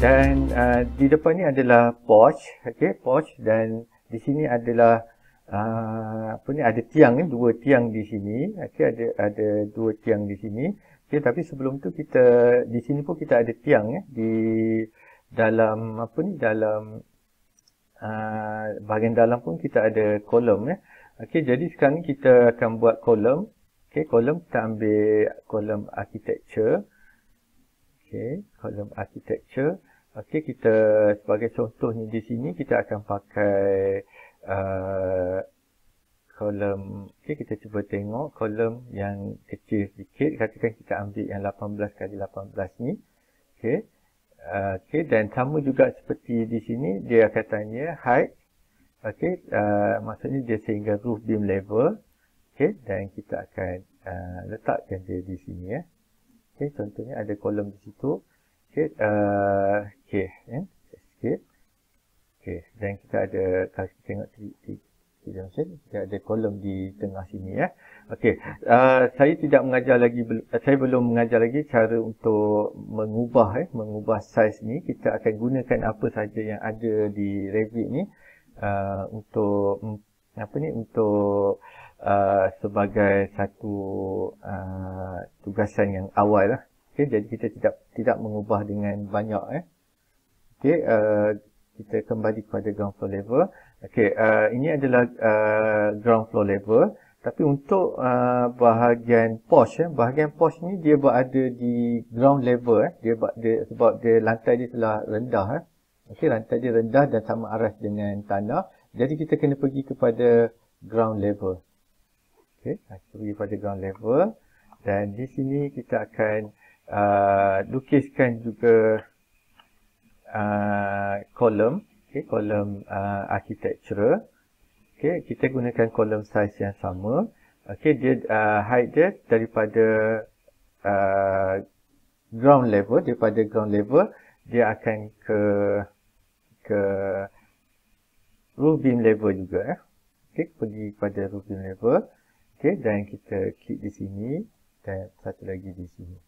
dan uh, di depan ni adalah porch okey porch dan di sini adalah uh, apa ni ada tiang ni dua tiang di sini okey ada ada dua tiang di sini okey tapi sebelum tu kita di sini pun kita ada tiang eh di dalam apa ni dalam uh, bahagian dalam pun kita ada kolom eh okey jadi sekarang ni kita akan buat kolom okey kolom kita ambil kolom architecture okey kolom architecture Okey, kita sebagai contoh ni di sini kita akan pakai uh, kolom. Okey, kita cuba tengok kolom yang kecil sedikit. Katakan kita ambil yang 18 kali 18 ni. Okey. Uh, okey, dan sama juga seperti di sini dia akan tanya height. Okey, uh, maksudnya dia sehingga roof beam level. Okey, dan kita akan uh, letakkan dia di sini ya. Okey, contohnya ada kolom di situ. Okay, uh, okay, eh, yeah. escape. Okay, dan kita ada kalau kita tengok di dalam sini. kita ada kolom di tengah sini, ya. Yeah. Okay, uh, eh, saya tidak mengajar lagi, eh, saya belum mengajar lagi cara untuk mengubah, eh, mengubah size ni. Kita akan gunakan apa saja yang ada di Revit ni uh, untuk mm, apa ni? Untuk uh, sebagai satu uh, tugasan yang awal lah. Okay, jadi kita tidak tidak mengubah dengan banyak eh. Okey, uh, kita kembali kepada ground floor level. Okey, uh, ini adalah uh, ground floor level tapi untuk uh, bahagian posh eh, bahagian posh ni dia berada di ground level eh. Dia, dia sebab dia lantai dia telah rendah eh. Okey, lantai dia rendah dan sama aras dengan tanah. Jadi kita kena pergi kepada ground level. Okey, kita pergi kepada ground level dan di sini kita akan Uh, lukiskan juga kolom, uh, kolom okay, uh, architecture. Okay, kita gunakan kolom saiz yang sama. Okay, dia uh, height dia daripada uh, ground level, daripada ground level dia akan ke ke roof beam level juga. Eh. Okay, pergi pada roof beam level. Okay, dan kita klik di sini dan satu lagi di sini.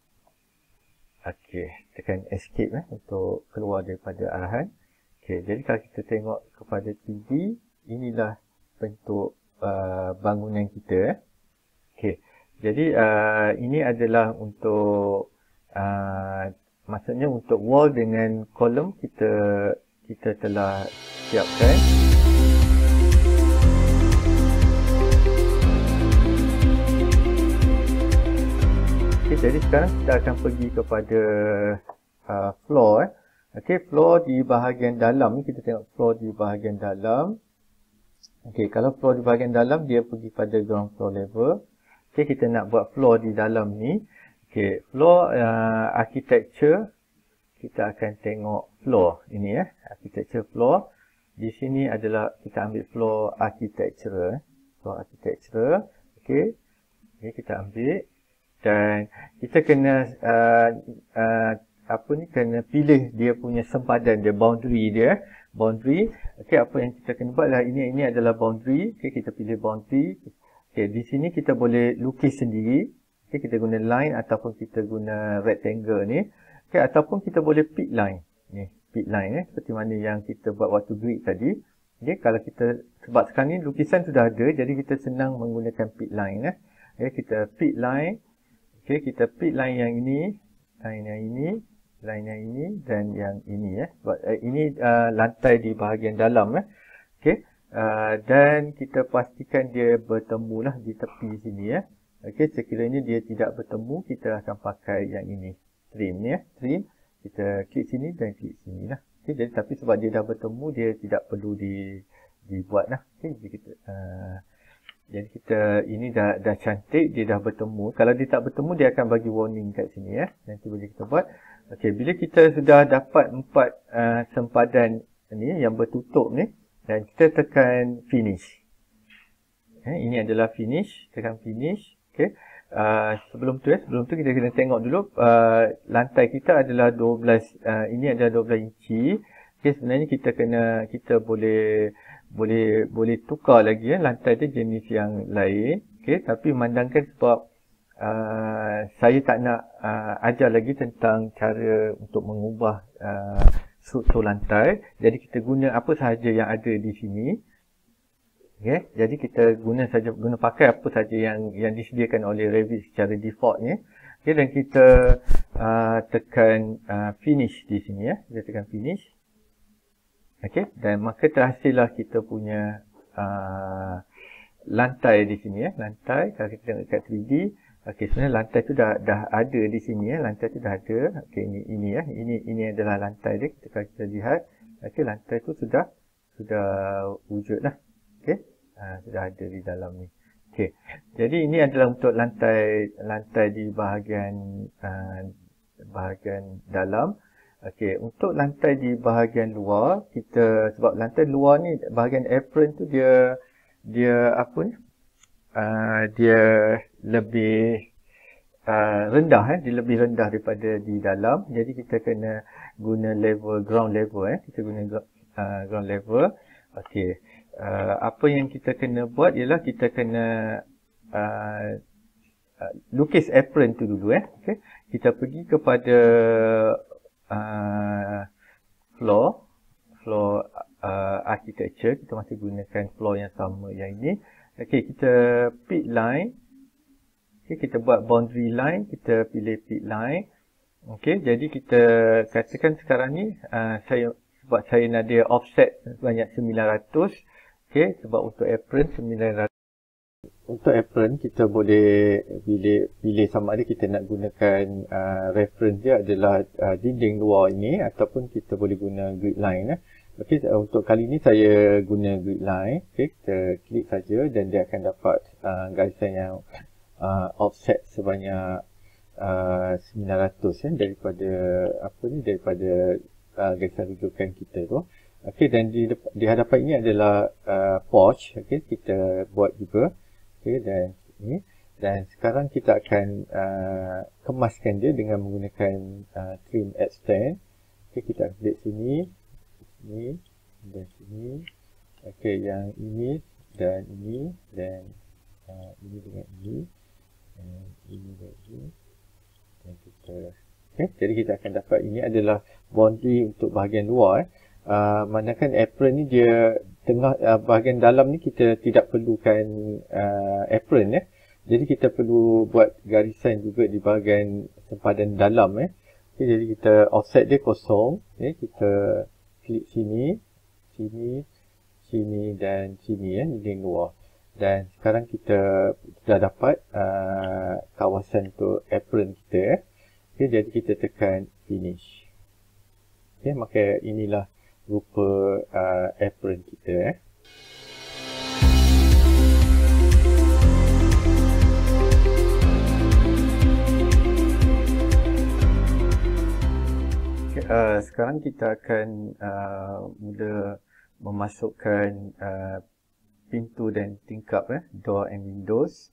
Okey, tekan escape eh, untuk keluar daripada arahan. Okey, jadi kalau kita tengok kepada 3 inilah bentuk uh, bangunan kita. Eh. Okey, jadi uh, ini adalah untuk, uh, maksudnya untuk wall dengan kolom kita kita telah siapkan. Okey. jadi sekarang kita akan pergi kepada uh, floor eh. Okey, floor di bahagian dalam ni kita tengok floor di bahagian dalam. Okey, kalau floor di bahagian dalam dia pergi pada ground floor level. Okey, kita nak buat floor di dalam ni. Okey, floor uh, architecture kita akan tengok floor ini eh, architecture floor. Di sini adalah kita ambil floor architecture, eh. floor architecture. Okey. Okey, kita ambil dan kita kena uh, uh, apa ni kena pilih dia punya sempadan dia boundary dia eh. boundary okey apa yang kita kena buat lah ini ini adalah boundary okey kita pilih boundary okey di sini kita boleh lukis sendiri okey kita guna line ataupun kita guna rectangle ni okey ataupun kita boleh pick line ni pick line eh seperti mana yang kita buat waktu grid tadi okey kalau kita sebab sekarang ni lukisan sudah ada jadi kita senang menggunakan pick line eh okay, kita pick line Okey, kita pick line yang ini, line yang ini, line yang ini dan yang ini ya. Eh. Uh, ini uh, lantai di bahagian dalam ya. Eh. Okey. Uh, dan kita pastikan dia bertemu lah di tepi sini ya. Eh. Okey, sekiranya dia tidak bertemu, kita akan pakai yang ini. Trim ni ya. Eh. Trim. Kita klik sini dan klik sini lah. Okey, jadi tapi sebab dia dah bertemu, dia tidak perlu di dibuat lah. Okey, jadi kita uh, jadi kita ini dah dah cantik dia dah bertemu. Kalau dia tak bertemu dia akan bagi warning kat sini ya. Nanti boleh kita buat. Okey, bila kita sudah dapat empat uh, sempadan ni yang bertutup ni dan kita tekan finish. Eh, ini adalah finish, tekan finish. Okey. Uh, sebelum tu ya, sebelum tu kita kena tengok dulu uh, lantai kita adalah 12 uh, ini adalah 12 inci. Okey, sebenarnya kita kena kita boleh boleh boleh tukar lagi ya lantai tu jenis yang lain okey tapi memandangkan sebab uh, saya tak nak uh, ajar lagi tentang cara untuk mengubah uh, struktur lantai jadi kita guna apa sahaja yang ada di sini okay jadi kita guna saja guna pakai apa sahaja yang yang disediakan oleh Revit secara default ni okey dan kita uh, tekan uh, finish di sini ya kita tekan finish Okey, dan maka terhasillah kita punya uh, lantai di sini ya, eh. lantai kalau kita tengok dekat 3D. Okey, sebenarnya lantai tu dah dah ada di sini ya, eh. lantai tu dah ada. Okey, ini ini ya, eh. ini ini adalah lantai dia. Kita kalau kita lihat, okey lantai tu sudah sudah wujudlah. Okey. Ha, sudah ada di dalam ni. Okey. Jadi ini adalah untuk lantai lantai di bahagian uh, bahagian dalam. Okey, untuk lantai di bahagian luar, kita sebab lantai luar ni bahagian apron tu dia dia apa ni? Uh, dia lebih uh, rendah eh, dia lebih rendah daripada di dalam. Jadi kita kena guna level ground level eh. Kita guna uh, ground level. Okey. Uh, apa yang kita kena buat ialah kita kena uh, lukis apron tu dulu eh. Okey. Kita pergi kepada uh, floor floor uh, architecture kita masih gunakan floor yang sama yang ini okey kita pit line okey kita buat boundary line kita pilih pit line okey jadi kita katakan sekarang ni uh, saya sebab saya nak dia offset banyak 900 okey sebab untuk apron 900 untuk apron kita boleh pilih, pilih sama ada kita nak gunakan uh, reference dia adalah uh, dinding luar ini ataupun kita boleh guna grid line eh. Okey uh, untuk kali ini saya guna grid line. Okey kita klik saja dan dia akan dapat uh, garisan yang uh, offset sebanyak uh, 900 eh, daripada apa ni daripada uh, garisan rujukan kita tu. Okey dan di, di hadapan ini adalah uh, porch. Okey kita buat juga Okay, dan ini eh, dan sekarang kita akan uh, kemaskan dia dengan menggunakan uh, trim extend. Okay, kita klik sini, ini dan sini. Okay, yang ini dan ini dan uh, ini dengan ini dan ini dengan ini. Dan kita, okay, jadi kita akan dapat ini adalah bondi untuk bahagian luar. Uh, manakan apron ni dia tengah uh, bahagian dalam ni kita tidak perlukan uh, apron ya. Eh. Jadi kita perlu buat garisan juga di bahagian sempadan dalam eh. Okay, jadi kita offset dia kosong. Okay, eh. kita klik sini, sini, sini dan sini ya, eh, dinding luar. Dan sekarang kita dah dapat uh, kawasan tu apron kita. Eh. Okay, jadi kita tekan finish. Okay, maka inilah rupa uh, apron kita eh. Uh, sekarang kita akan uh, mula memasukkan uh, pintu dan tingkap eh door and windows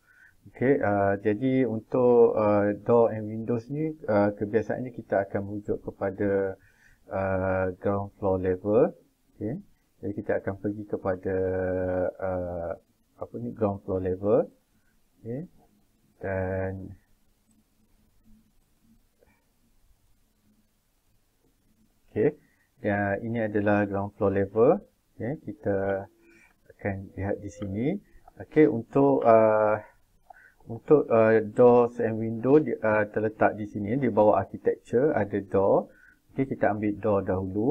Okay, uh, jadi untuk uh, door and windows ni uh, kebiasaannya kita akan merujuk kepada uh, ground floor level okey jadi kita akan pergi kepada uh, apa ni ground floor level okey dan okey ya ini adalah ground floor level okey kita akan lihat di sini okey untuk uh, untuk uh, doors and window uh, terletak di sini di bawah architecture ada door Okey, kita ambil do dahulu.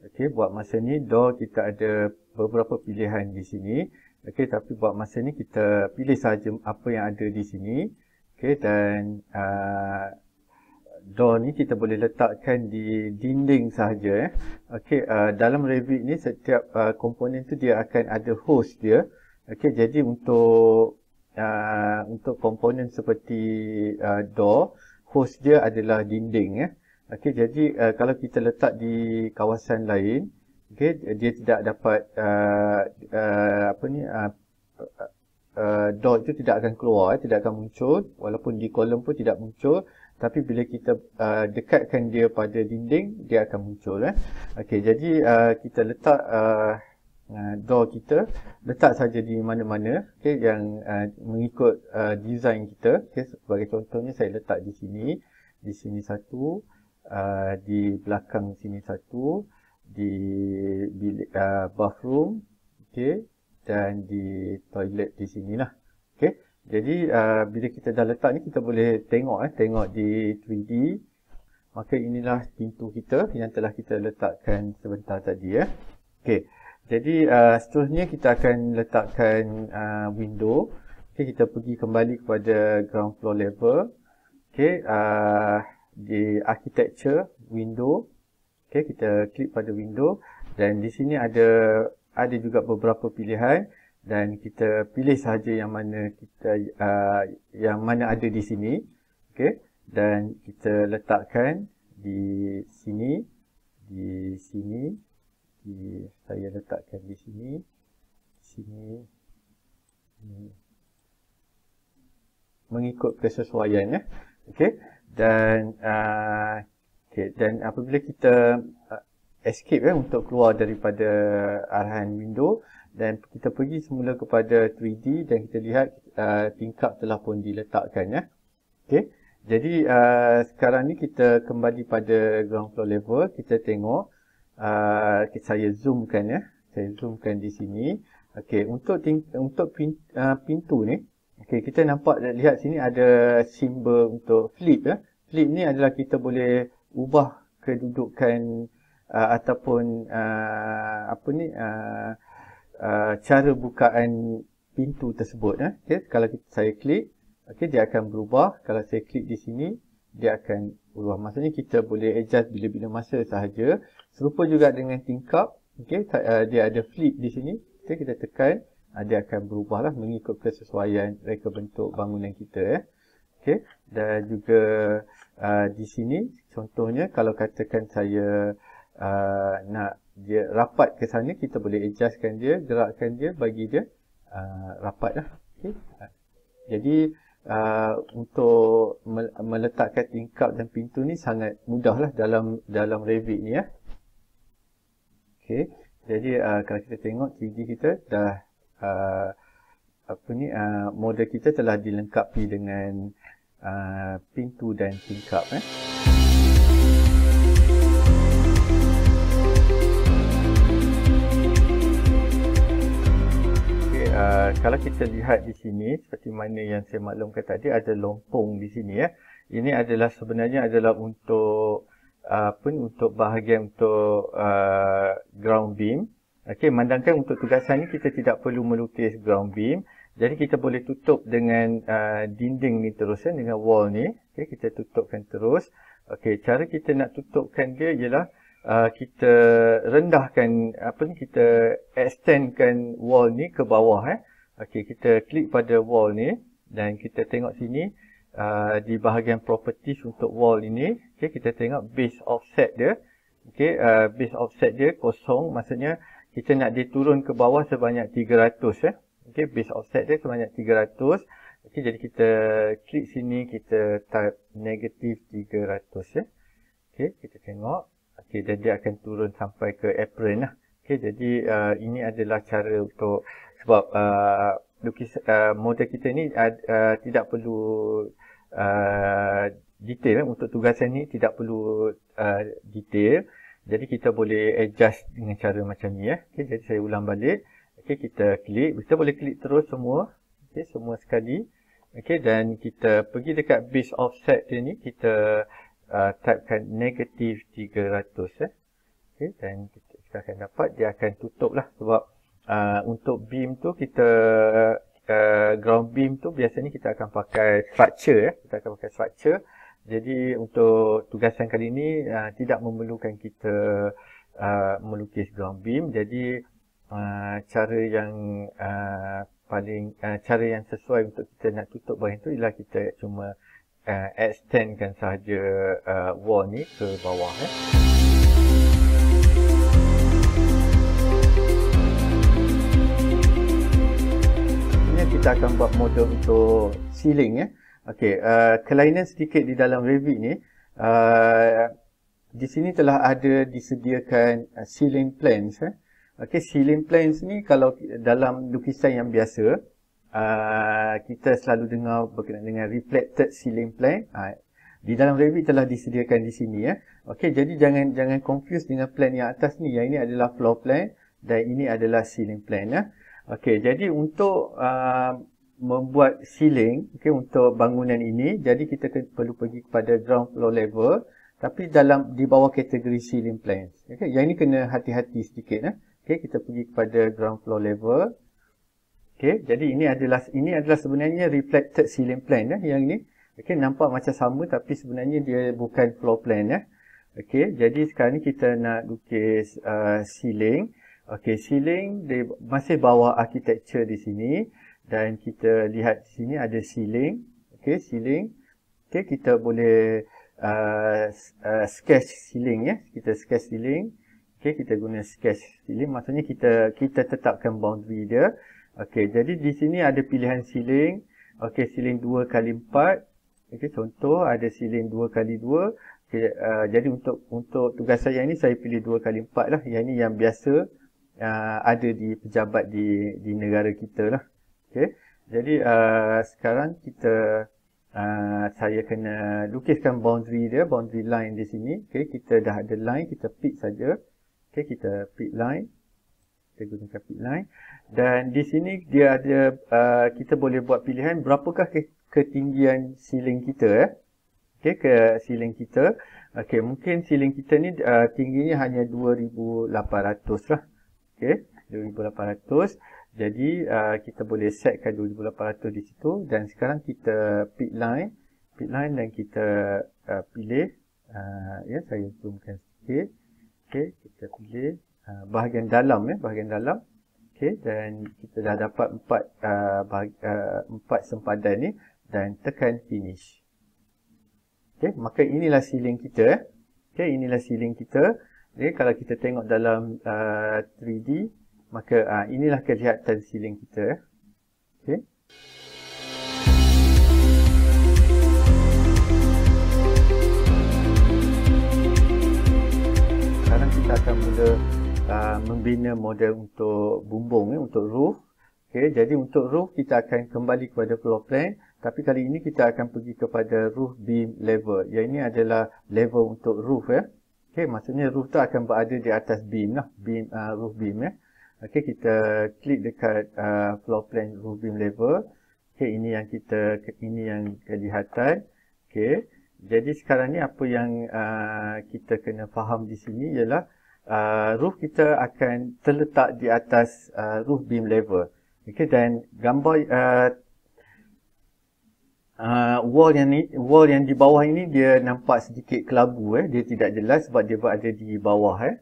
Okey, buat masa ni do kita ada beberapa pilihan di sini. Okey, tapi buat masa ni kita pilih saja apa yang ada di sini. Okey, dan uh, ah, DAW ni kita boleh letakkan di dinding sahaja. Eh. Okey, uh, dalam Revit ni setiap uh, komponen tu dia akan ada host dia. Okey, jadi untuk uh, untuk komponen seperti uh, DAW, host dia adalah dinding. Eh. Okey, jadi uh, kalau kita letak di kawasan lain, okey, dia tidak dapat uh, uh, apa ni? Uh, Uh, dot itu tidak akan keluar, eh, tidak akan muncul walaupun di kolom pun tidak muncul tapi bila kita uh, dekatkan dia pada dinding, dia akan muncul eh. ok, jadi uh, kita letak uh, door kita letak saja di mana-mana okay, yang uh, mengikut uh, design kita, okay, sebagai contohnya saya letak di sini, di sini satu Ah, di belakang sini satu di bilik uh, bathroom okey dan di toilet di sinilah okey jadi uh, bila kita dah letak ni kita boleh tengok eh tengok di 3D maka inilah pintu kita yang telah kita letakkan sebentar tadi ya eh. okey jadi uh, seterusnya kita akan letakkan uh, window okey kita pergi kembali kepada ground floor level okey uh, di architecture window okey kita klik pada window dan di sini ada ada juga beberapa pilihan dan kita pilih saja yang mana kita uh, yang mana ada di sini okey dan kita letakkan di sini di sini di, saya letakkan di sini di sini ni mengikut kesesuaian ya eh. okey dan uh, okay, dan apabila kita uh, escape ya eh, untuk keluar daripada arahan window dan kita pergi semula kepada 3D dan kita lihat uh, tingkap telah pun diletakkan ya. Eh. Okey. Jadi uh, sekarang ni kita kembali pada ground floor level, kita tengok uh, saya zoomkan ya. Saya zoomkan di sini. Okey, untuk ting- untuk pintu, uh, pintu ni Okay, kita nampak dan lihat sini ada simbol untuk flip ya. Flip ni adalah kita boleh ubah kedudukan uh, ataupun uh, apa ni uh, uh, cara bukaan pintu tersebut ya. Okey, kalau kita, saya klik, okay, dia akan berubah. Kalau saya klik di sini, dia akan berubah. Maksudnya kita boleh adjust bila-bila masa sahaja. Serupa juga dengan tingkap, okay? uh, dia ada flip di sini. Okay, kita tekan Ah, dia akan berubahlah mengikut kesesuaian reka bentuk bangunan kita ya. Okey dan juga uh, di sini contohnya kalau katakan saya uh, nak dia rapat ke sana kita boleh adjustkan dia, gerakkan dia bagi dia uh, rapatlah. okay? Jadi uh, untuk meletakkan tingkap dan pintu ni sangat mudahlah dalam dalam Revit ni ya. Okey. Jadi uh, kalau kita tengok 3D kita dah uh, apa ni uh, model kita telah dilengkapi dengan uh, pintu dan tingkap eh. Okay, uh, kalau kita lihat di sini seperti mana yang saya maklumkan tadi ada lompong di sini ya. Eh. Ini adalah sebenarnya adalah untuk uh, apa pun untuk bahagian untuk uh, ground beam Okey, mandangkan untuk tugasan ini kita tidak perlu melukis ground beam. Jadi kita boleh tutup dengan uh, dinding ni terusnya eh, dengan wall ni. Okey, kita tutupkan terus. Okey, cara kita nak tutupkan dia ialah uh, kita rendahkan apa ni kita extendkan wall ni ke bawah eh. Okey, kita klik pada wall ni dan kita tengok sini uh, di bahagian properties untuk wall ini. Okey, kita tengok base offset dia. Okey, uh, base offset dia kosong maksudnya kita nak diturun ke bawah sebanyak 300 ya. Okey, base offset dia sebanyak 300. Okey, jadi kita klik sini, kita type negatif 300 ya. Eh. Okey, kita tengok. Okey, jadi dia akan turun sampai ke apron lah. Okey, jadi uh, ini adalah cara untuk sebab uh, lukis, uh, model kita ni uh, uh, tidak perlu uh, detail. Eh. Untuk tugasan ni tidak perlu uh, detail. Jadi kita boleh adjust dengan cara macam ni ya. Okay, jadi saya ulang balik. Okay, kita klik. Kita boleh klik terus semua. Okay, semua sekali. Okay, dan kita pergi dekat base offset dia ni. Kita uh, typekan negatif 300 ya. Eh. Okay, dan kita, kita akan dapat dia akan tutup lah. Sebab uh, untuk beam tu kita uh, ground beam tu biasanya kita akan pakai structure ya. Eh. Kita akan pakai structure. Jadi untuk tugasan kali ini uh, tidak memerlukan kita uh, melukis ground beam. Jadi uh, cara yang uh, paling uh, cara yang sesuai untuk kita nak tutup bahagian itu ialah kita cuma uh, extendkan sahaja uh, wall ni ke bawah. Eh. Kita akan buat model untuk ceiling. Eh. Okey, uh, kelainan sedikit di dalam Revit ni, uh, di sini telah ada disediakan uh, ceiling plans. Eh. Okey, ceiling plans ni kalau dalam lukisan yang biasa, uh, kita selalu dengar berkenaan dengan reflected ceiling plan. Uh, di dalam Revit telah disediakan di sini. Eh. Okey, jadi jangan jangan confuse dengan plan yang atas ni. Yang ini adalah floor plan dan ini adalah ceiling plan. Eh. Okey, jadi untuk... Uh, membuat ceiling okay, untuk bangunan ini jadi kita perlu pergi kepada ground floor level tapi dalam di bawah kategori ceiling plans okay. yang ini kena hati-hati sedikit eh. okay, kita pergi kepada ground floor level okay, jadi ini adalah ini adalah sebenarnya reflected ceiling plan eh, yang ini okay, nampak macam sama tapi sebenarnya dia bukan floor plan eh. okay, jadi sekarang ni kita nak lukis uh, ceiling okay, ceiling dia masih bawah architecture di sini dan kita lihat sini ada ceiling okey ceiling okey kita boleh uh, uh, sketch ceiling ya kita sketch ceiling okey kita guna sketch ceiling maksudnya kita kita tetapkan boundary dia okey jadi di sini ada pilihan ceiling okey ceiling 2 kali 4 okey contoh ada siling 2 kali 2 Okay, uh, jadi untuk untuk tugas saya ini saya pilih 2 kali 4 lah. Yang ini yang biasa uh, ada di pejabat di di negara kita lah. Okey. Jadi uh, sekarang kita uh, saya kena lukiskan boundary dia, boundary line di sini. Okey, kita dah ada line, kita pick saja. Okey, kita pick line. Kita gunakan pick line dan di sini dia ada uh, kita boleh buat pilihan berapakah ketinggian ceiling kita eh. Okey, ke ceiling kita. Okey, mungkin ceiling kita ni uh, tingginya hanya 2800 lah. Okey, 2800. Jadi uh, kita boleh setkan 2800 di situ dan sekarang kita pick line, pick line dan kita uh, pilih uh, ya saya zoomkan sikit. Okey, kita pilih uh, bahagian dalam ya, bahagian dalam. Okey, dan kita dah dapat empat uh, uh empat uh, sempadan ni dan tekan finish. Okey, maka inilah ceiling kita. Ya. Okey, inilah ceiling kita. Okay, kalau kita tengok dalam uh, 3D maka uh, inilah kelihatan siling kita Okay. sekarang kita akan mula uh, membina model untuk bumbung eh, untuk roof Okay. jadi untuk roof kita akan kembali kepada floor plan tapi kali ini kita akan pergi kepada roof beam level yang ini adalah level untuk roof ya eh. Okay. maksudnya roof tu akan berada di atas beam lah beam uh, ah, roof beam ya eh. Okey, kita klik dekat uh, floor plan roof beam level. Okey, ini yang kita ini yang kelihatan. Okey. Jadi sekarang ni apa yang uh, kita kena faham di sini ialah uh, roof kita akan terletak di atas uh, roof beam level. Okey dan gambar uh, uh, wall yang ni wall yang di bawah ini dia nampak sedikit kelabu eh dia tidak jelas sebab dia berada di bawah eh.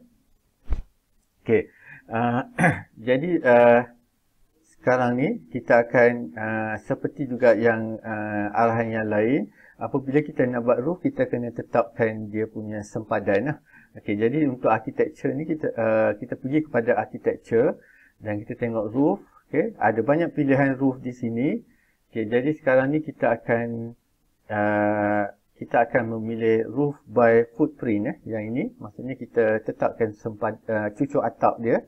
Okey. Ah, jadi uh, sekarang ni kita akan uh, seperti juga yang uh, arahan yang lain apabila kita nak buat roof kita kena tetapkan dia punya sempadan lah. Okey jadi untuk architecture ni kita uh, kita pergi kepada architecture dan kita tengok roof Okay, ada banyak pilihan roof di sini. Okay, jadi sekarang ni kita akan uh, kita akan memilih roof by footprint eh yang ini maksudnya kita tetapkan sempat uh, cucuk atap dia.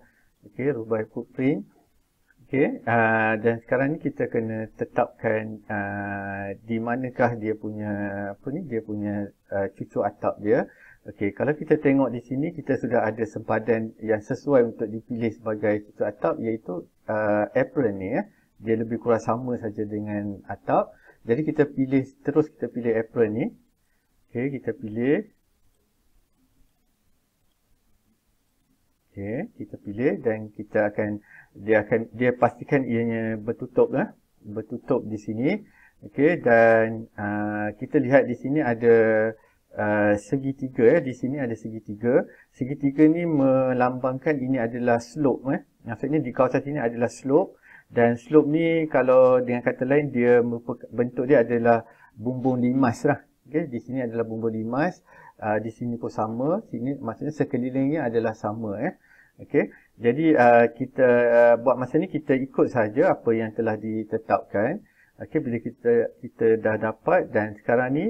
Okey, rubah footprint. Okey, uh, dan sekarang ni kita kena tetapkan uh, di manakah dia punya apa ni? Dia punya uh, ah, cucu atap dia. Okey, kalau kita tengok di sini kita sudah ada sempadan yang sesuai untuk dipilih sebagai cucu atap iaitu uh, apron ni ya. Dia lebih kurang sama saja dengan atap. Jadi kita pilih terus kita pilih apron ni. Okey, kita pilih Okey, kita pilih dan kita akan dia akan dia pastikan ianya bertutup lah. Bertutup di sini. Okey dan uh, kita lihat di sini ada uh, segitiga ya. Di sini ada segitiga. Segitiga ni melambangkan ini adalah slope eh. Maksudnya di kawasan ini adalah slope dan slope ni kalau dengan kata lain dia bentuk dia adalah bumbung limas lah. Okey, di sini adalah bumbung limas. Uh, di sini pun sama, sini maksudnya sekelilingnya adalah sama eh. Okey. Jadi uh, kita uh, buat masa ni kita ikut saja apa yang telah ditetapkan. Okey, bila kita kita dah dapat dan sekarang ni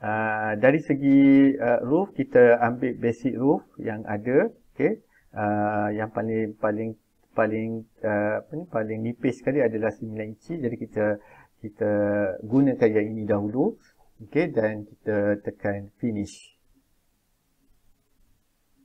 uh, dari segi uh, roof kita ambil basic roof yang ada, okey. Uh, yang paling paling paling uh, apa ni paling nipis sekali adalah 9 inci. Jadi kita kita gunakan yang ini dahulu. Okey, dan kita tekan finish.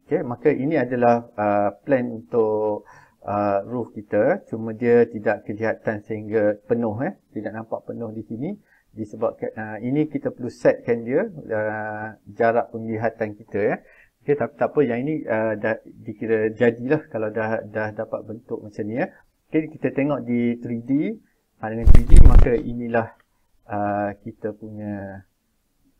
Okay, maka ini adalah uh, plan untuk uh, roof kita. Cuma dia tidak kelihatan sehingga penuh. Eh. Tidak nampak penuh di sini. Disebabkan uh, ini kita perlu setkan dia. Uh, jarak penglihatan kita. Eh. Okay, tapi tak apa. Yang ini uh, dah dikira jadilah kalau dah dah dapat bentuk macam ni. Eh. Okay, kita tengok di 3D. Dengan 3D, maka inilah uh, kita punya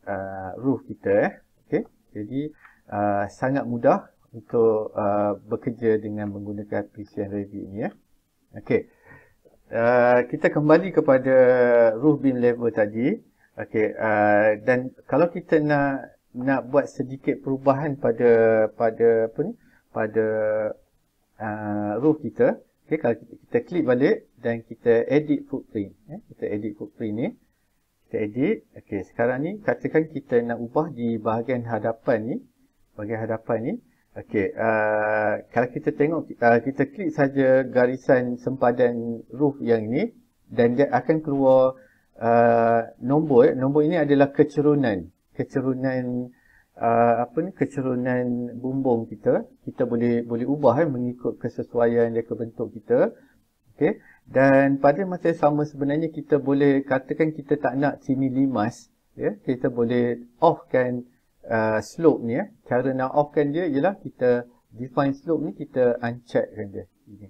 uh, roof kita. Eh. Okay, jadi... Uh, sangat mudah untuk uh, bekerja dengan menggunakan PCN Ready ini ya. Okey. Uh, kita kembali kepada ruh bin level tadi. Okey, uh, dan kalau kita nak nak buat sedikit perubahan pada pada apa ni? Pada uh, roof kita. Okey, kalau kita, kita klik balik dan kita edit footprint, ya. Kita edit footprint ni. Kita edit. Okey, sekarang ni katakan kita nak ubah di bahagian hadapan ni bagi hadapan ni. Okey, uh, kalau kita tengok, uh, kita klik saja garisan sempadan roof yang ini dan dia akan keluar uh, nombor. Eh. Nombor ini adalah kecerunan. Kecerunan uh, apa ni? Kecerunan bumbung kita. Kita boleh boleh ubah eh, mengikut kesesuaian dia ke bentuk kita. Okey, dan pada masa yang sama sebenarnya kita boleh katakan kita tak nak sini limas. Ya, yeah. kita boleh offkan kan uh, slope ni. Eh. Cara nak offkan dia ialah kita define slope ni kita uncheck kan dia. Ini.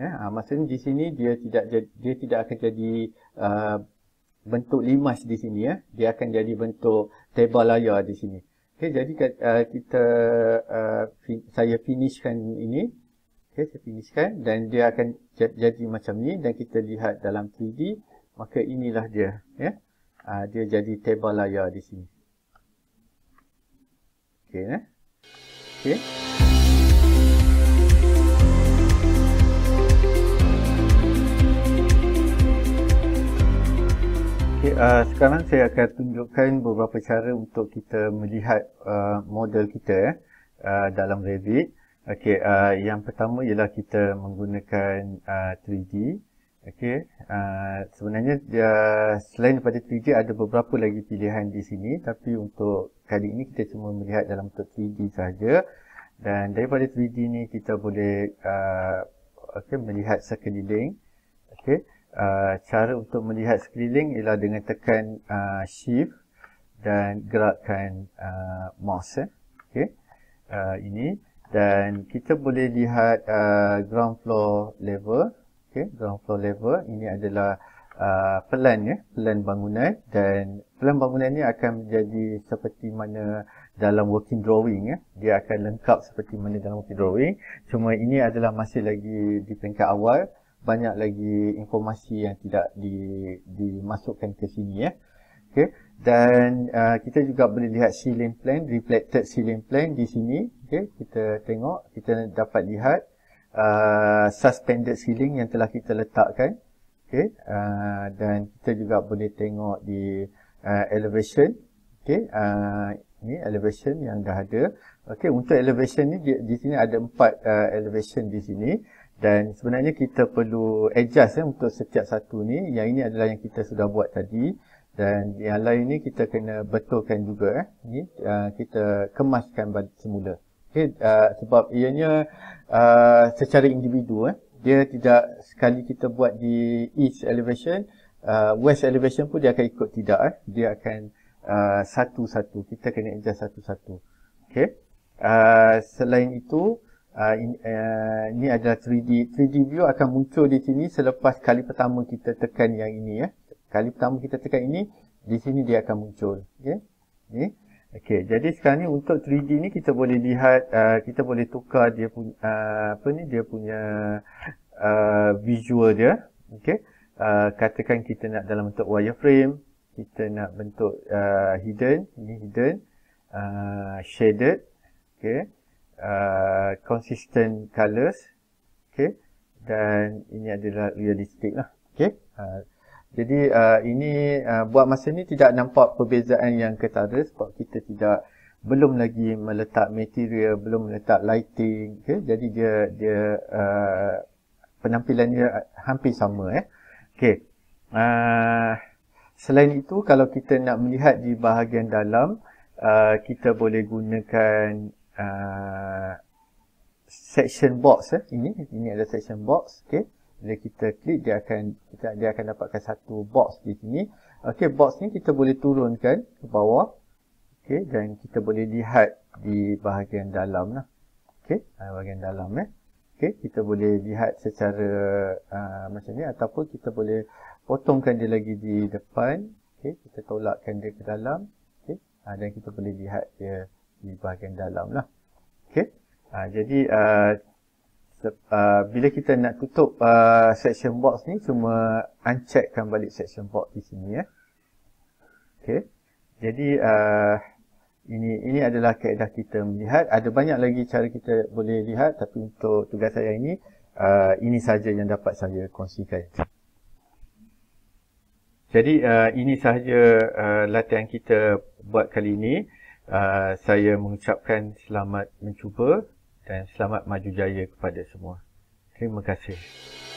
Ya, eh, ha, maksudnya di sini dia tidak dia tidak akan jadi uh, bentuk limas di sini. Eh. Dia akan jadi bentuk table layar di sini. Okay, jadi uh, kita uh, fin saya finishkan ini. Okay, saya finishkan dan dia akan jadi macam ni. Dan kita lihat dalam 3D. Maka inilah dia. Ya. Uh, dia jadi table layar di sini. Okay, né? Eh. Ok. Okay, uh, ah, sekarang saya akan tunjukkan beberapa cara untuk kita melihat uh, model kita eh, uh, dalam Revit. Okay, uh, yang pertama ialah kita menggunakan uh, 3D. Okey, uh, sebenarnya dia, selain daripada 3 d ada beberapa lagi pilihan di sini tapi untuk kali ini kita cuma melihat dalam bentuk 3 d saja dan daripada 3 d ni kita boleh uh, okay, melihat sekeliling okay. uh, cara untuk melihat sekeliling ialah dengan tekan uh, shift dan gerakkan uh, mouse eh. okay. uh, ini dan kita boleh lihat uh, ground floor level Okay, ground floor level ini adalah uh, pelan ya, pelan bangunan dan pelan bangunan ini akan menjadi seperti mana dalam working drawing ya. Dia akan lengkap seperti mana dalam working drawing. Cuma ini adalah masih lagi di peringkat awal, banyak lagi informasi yang tidak di, dimasukkan ke sini ya. Okay. dan uh, kita juga boleh lihat ceiling plan, reflected ceiling plan di sini. Okay. kita tengok, kita dapat lihat Uh, suspended ceiling yang telah kita letakkan okay, uh, dan kita juga boleh tengok di uh, elevation okay, uh, ini elevation yang dah ada okey untuk elevation ni di, di sini ada 4 uh, elevation di sini dan sebenarnya kita perlu adjust eh, untuk setiap satu ni yang ini adalah yang kita sudah buat tadi dan yang lain ni kita kena betulkan juga eh. ni uh, kita kemaskan semula okay, uh, sebab ianya uh, secara individu eh, dia tidak sekali kita buat di east elevation uh, west elevation pun dia akan ikut tidak eh. dia akan uh, satu-satu uh, kita kena adjust satu-satu okay. uh, selain itu uh, in, uh, ini adalah 3D 3D view akan muncul di sini selepas kali pertama kita tekan yang ini eh. kali pertama kita tekan ini di sini dia akan muncul okay. Okay. Okey, jadi sekarang ni untuk 3D ni kita boleh lihat uh, kita boleh tukar dia punya uh, apa ni dia punya uh, visual dia. Okey. Uh, katakan kita nak dalam bentuk wireframe, kita nak bentuk uh, hidden, ini hidden, uh, shaded, okey. Uh, consistent colors. Okey. Dan ini adalah realistic lah. Okey. Uh, jadi uh, ini uh, buat masa ni tidak nampak perbezaan yang ketara sebab kita tidak belum lagi meletak material, belum meletak lighting. Okay? Jadi dia dia uh, penampilannya hampir sama. Eh? Okay. Uh, selain itu, kalau kita nak melihat di bahagian dalam, uh, kita boleh gunakan uh, section box. Eh? Ini ini ada section box. Okay bila kita klik dia akan kita, dia akan dapatkan satu box di sini okey box ni kita boleh turunkan ke bawah okey dan kita boleh lihat di bahagian dalam lah okey ah, bahagian dalam eh okey kita boleh lihat secara uh, macam ni ataupun kita boleh potongkan dia lagi di depan okey kita tolakkan dia ke dalam okey uh, dan kita boleh lihat dia di bahagian dalam lah okey uh, jadi uh, Uh, bila kita nak tutup uh, section box ni cuma uncheckkan balik section box di sini ya. Okay. Jadi uh, ini ini adalah kaedah kita melihat ada banyak lagi cara kita boleh lihat tapi untuk tugas saya ini uh, ini saja yang dapat saya kongsikan. Jadi uh, ini sahaja uh, latihan kita buat kali ini. Uh, saya mengucapkan selamat mencuba dan selamat maju jaya kepada semua. Terima kasih.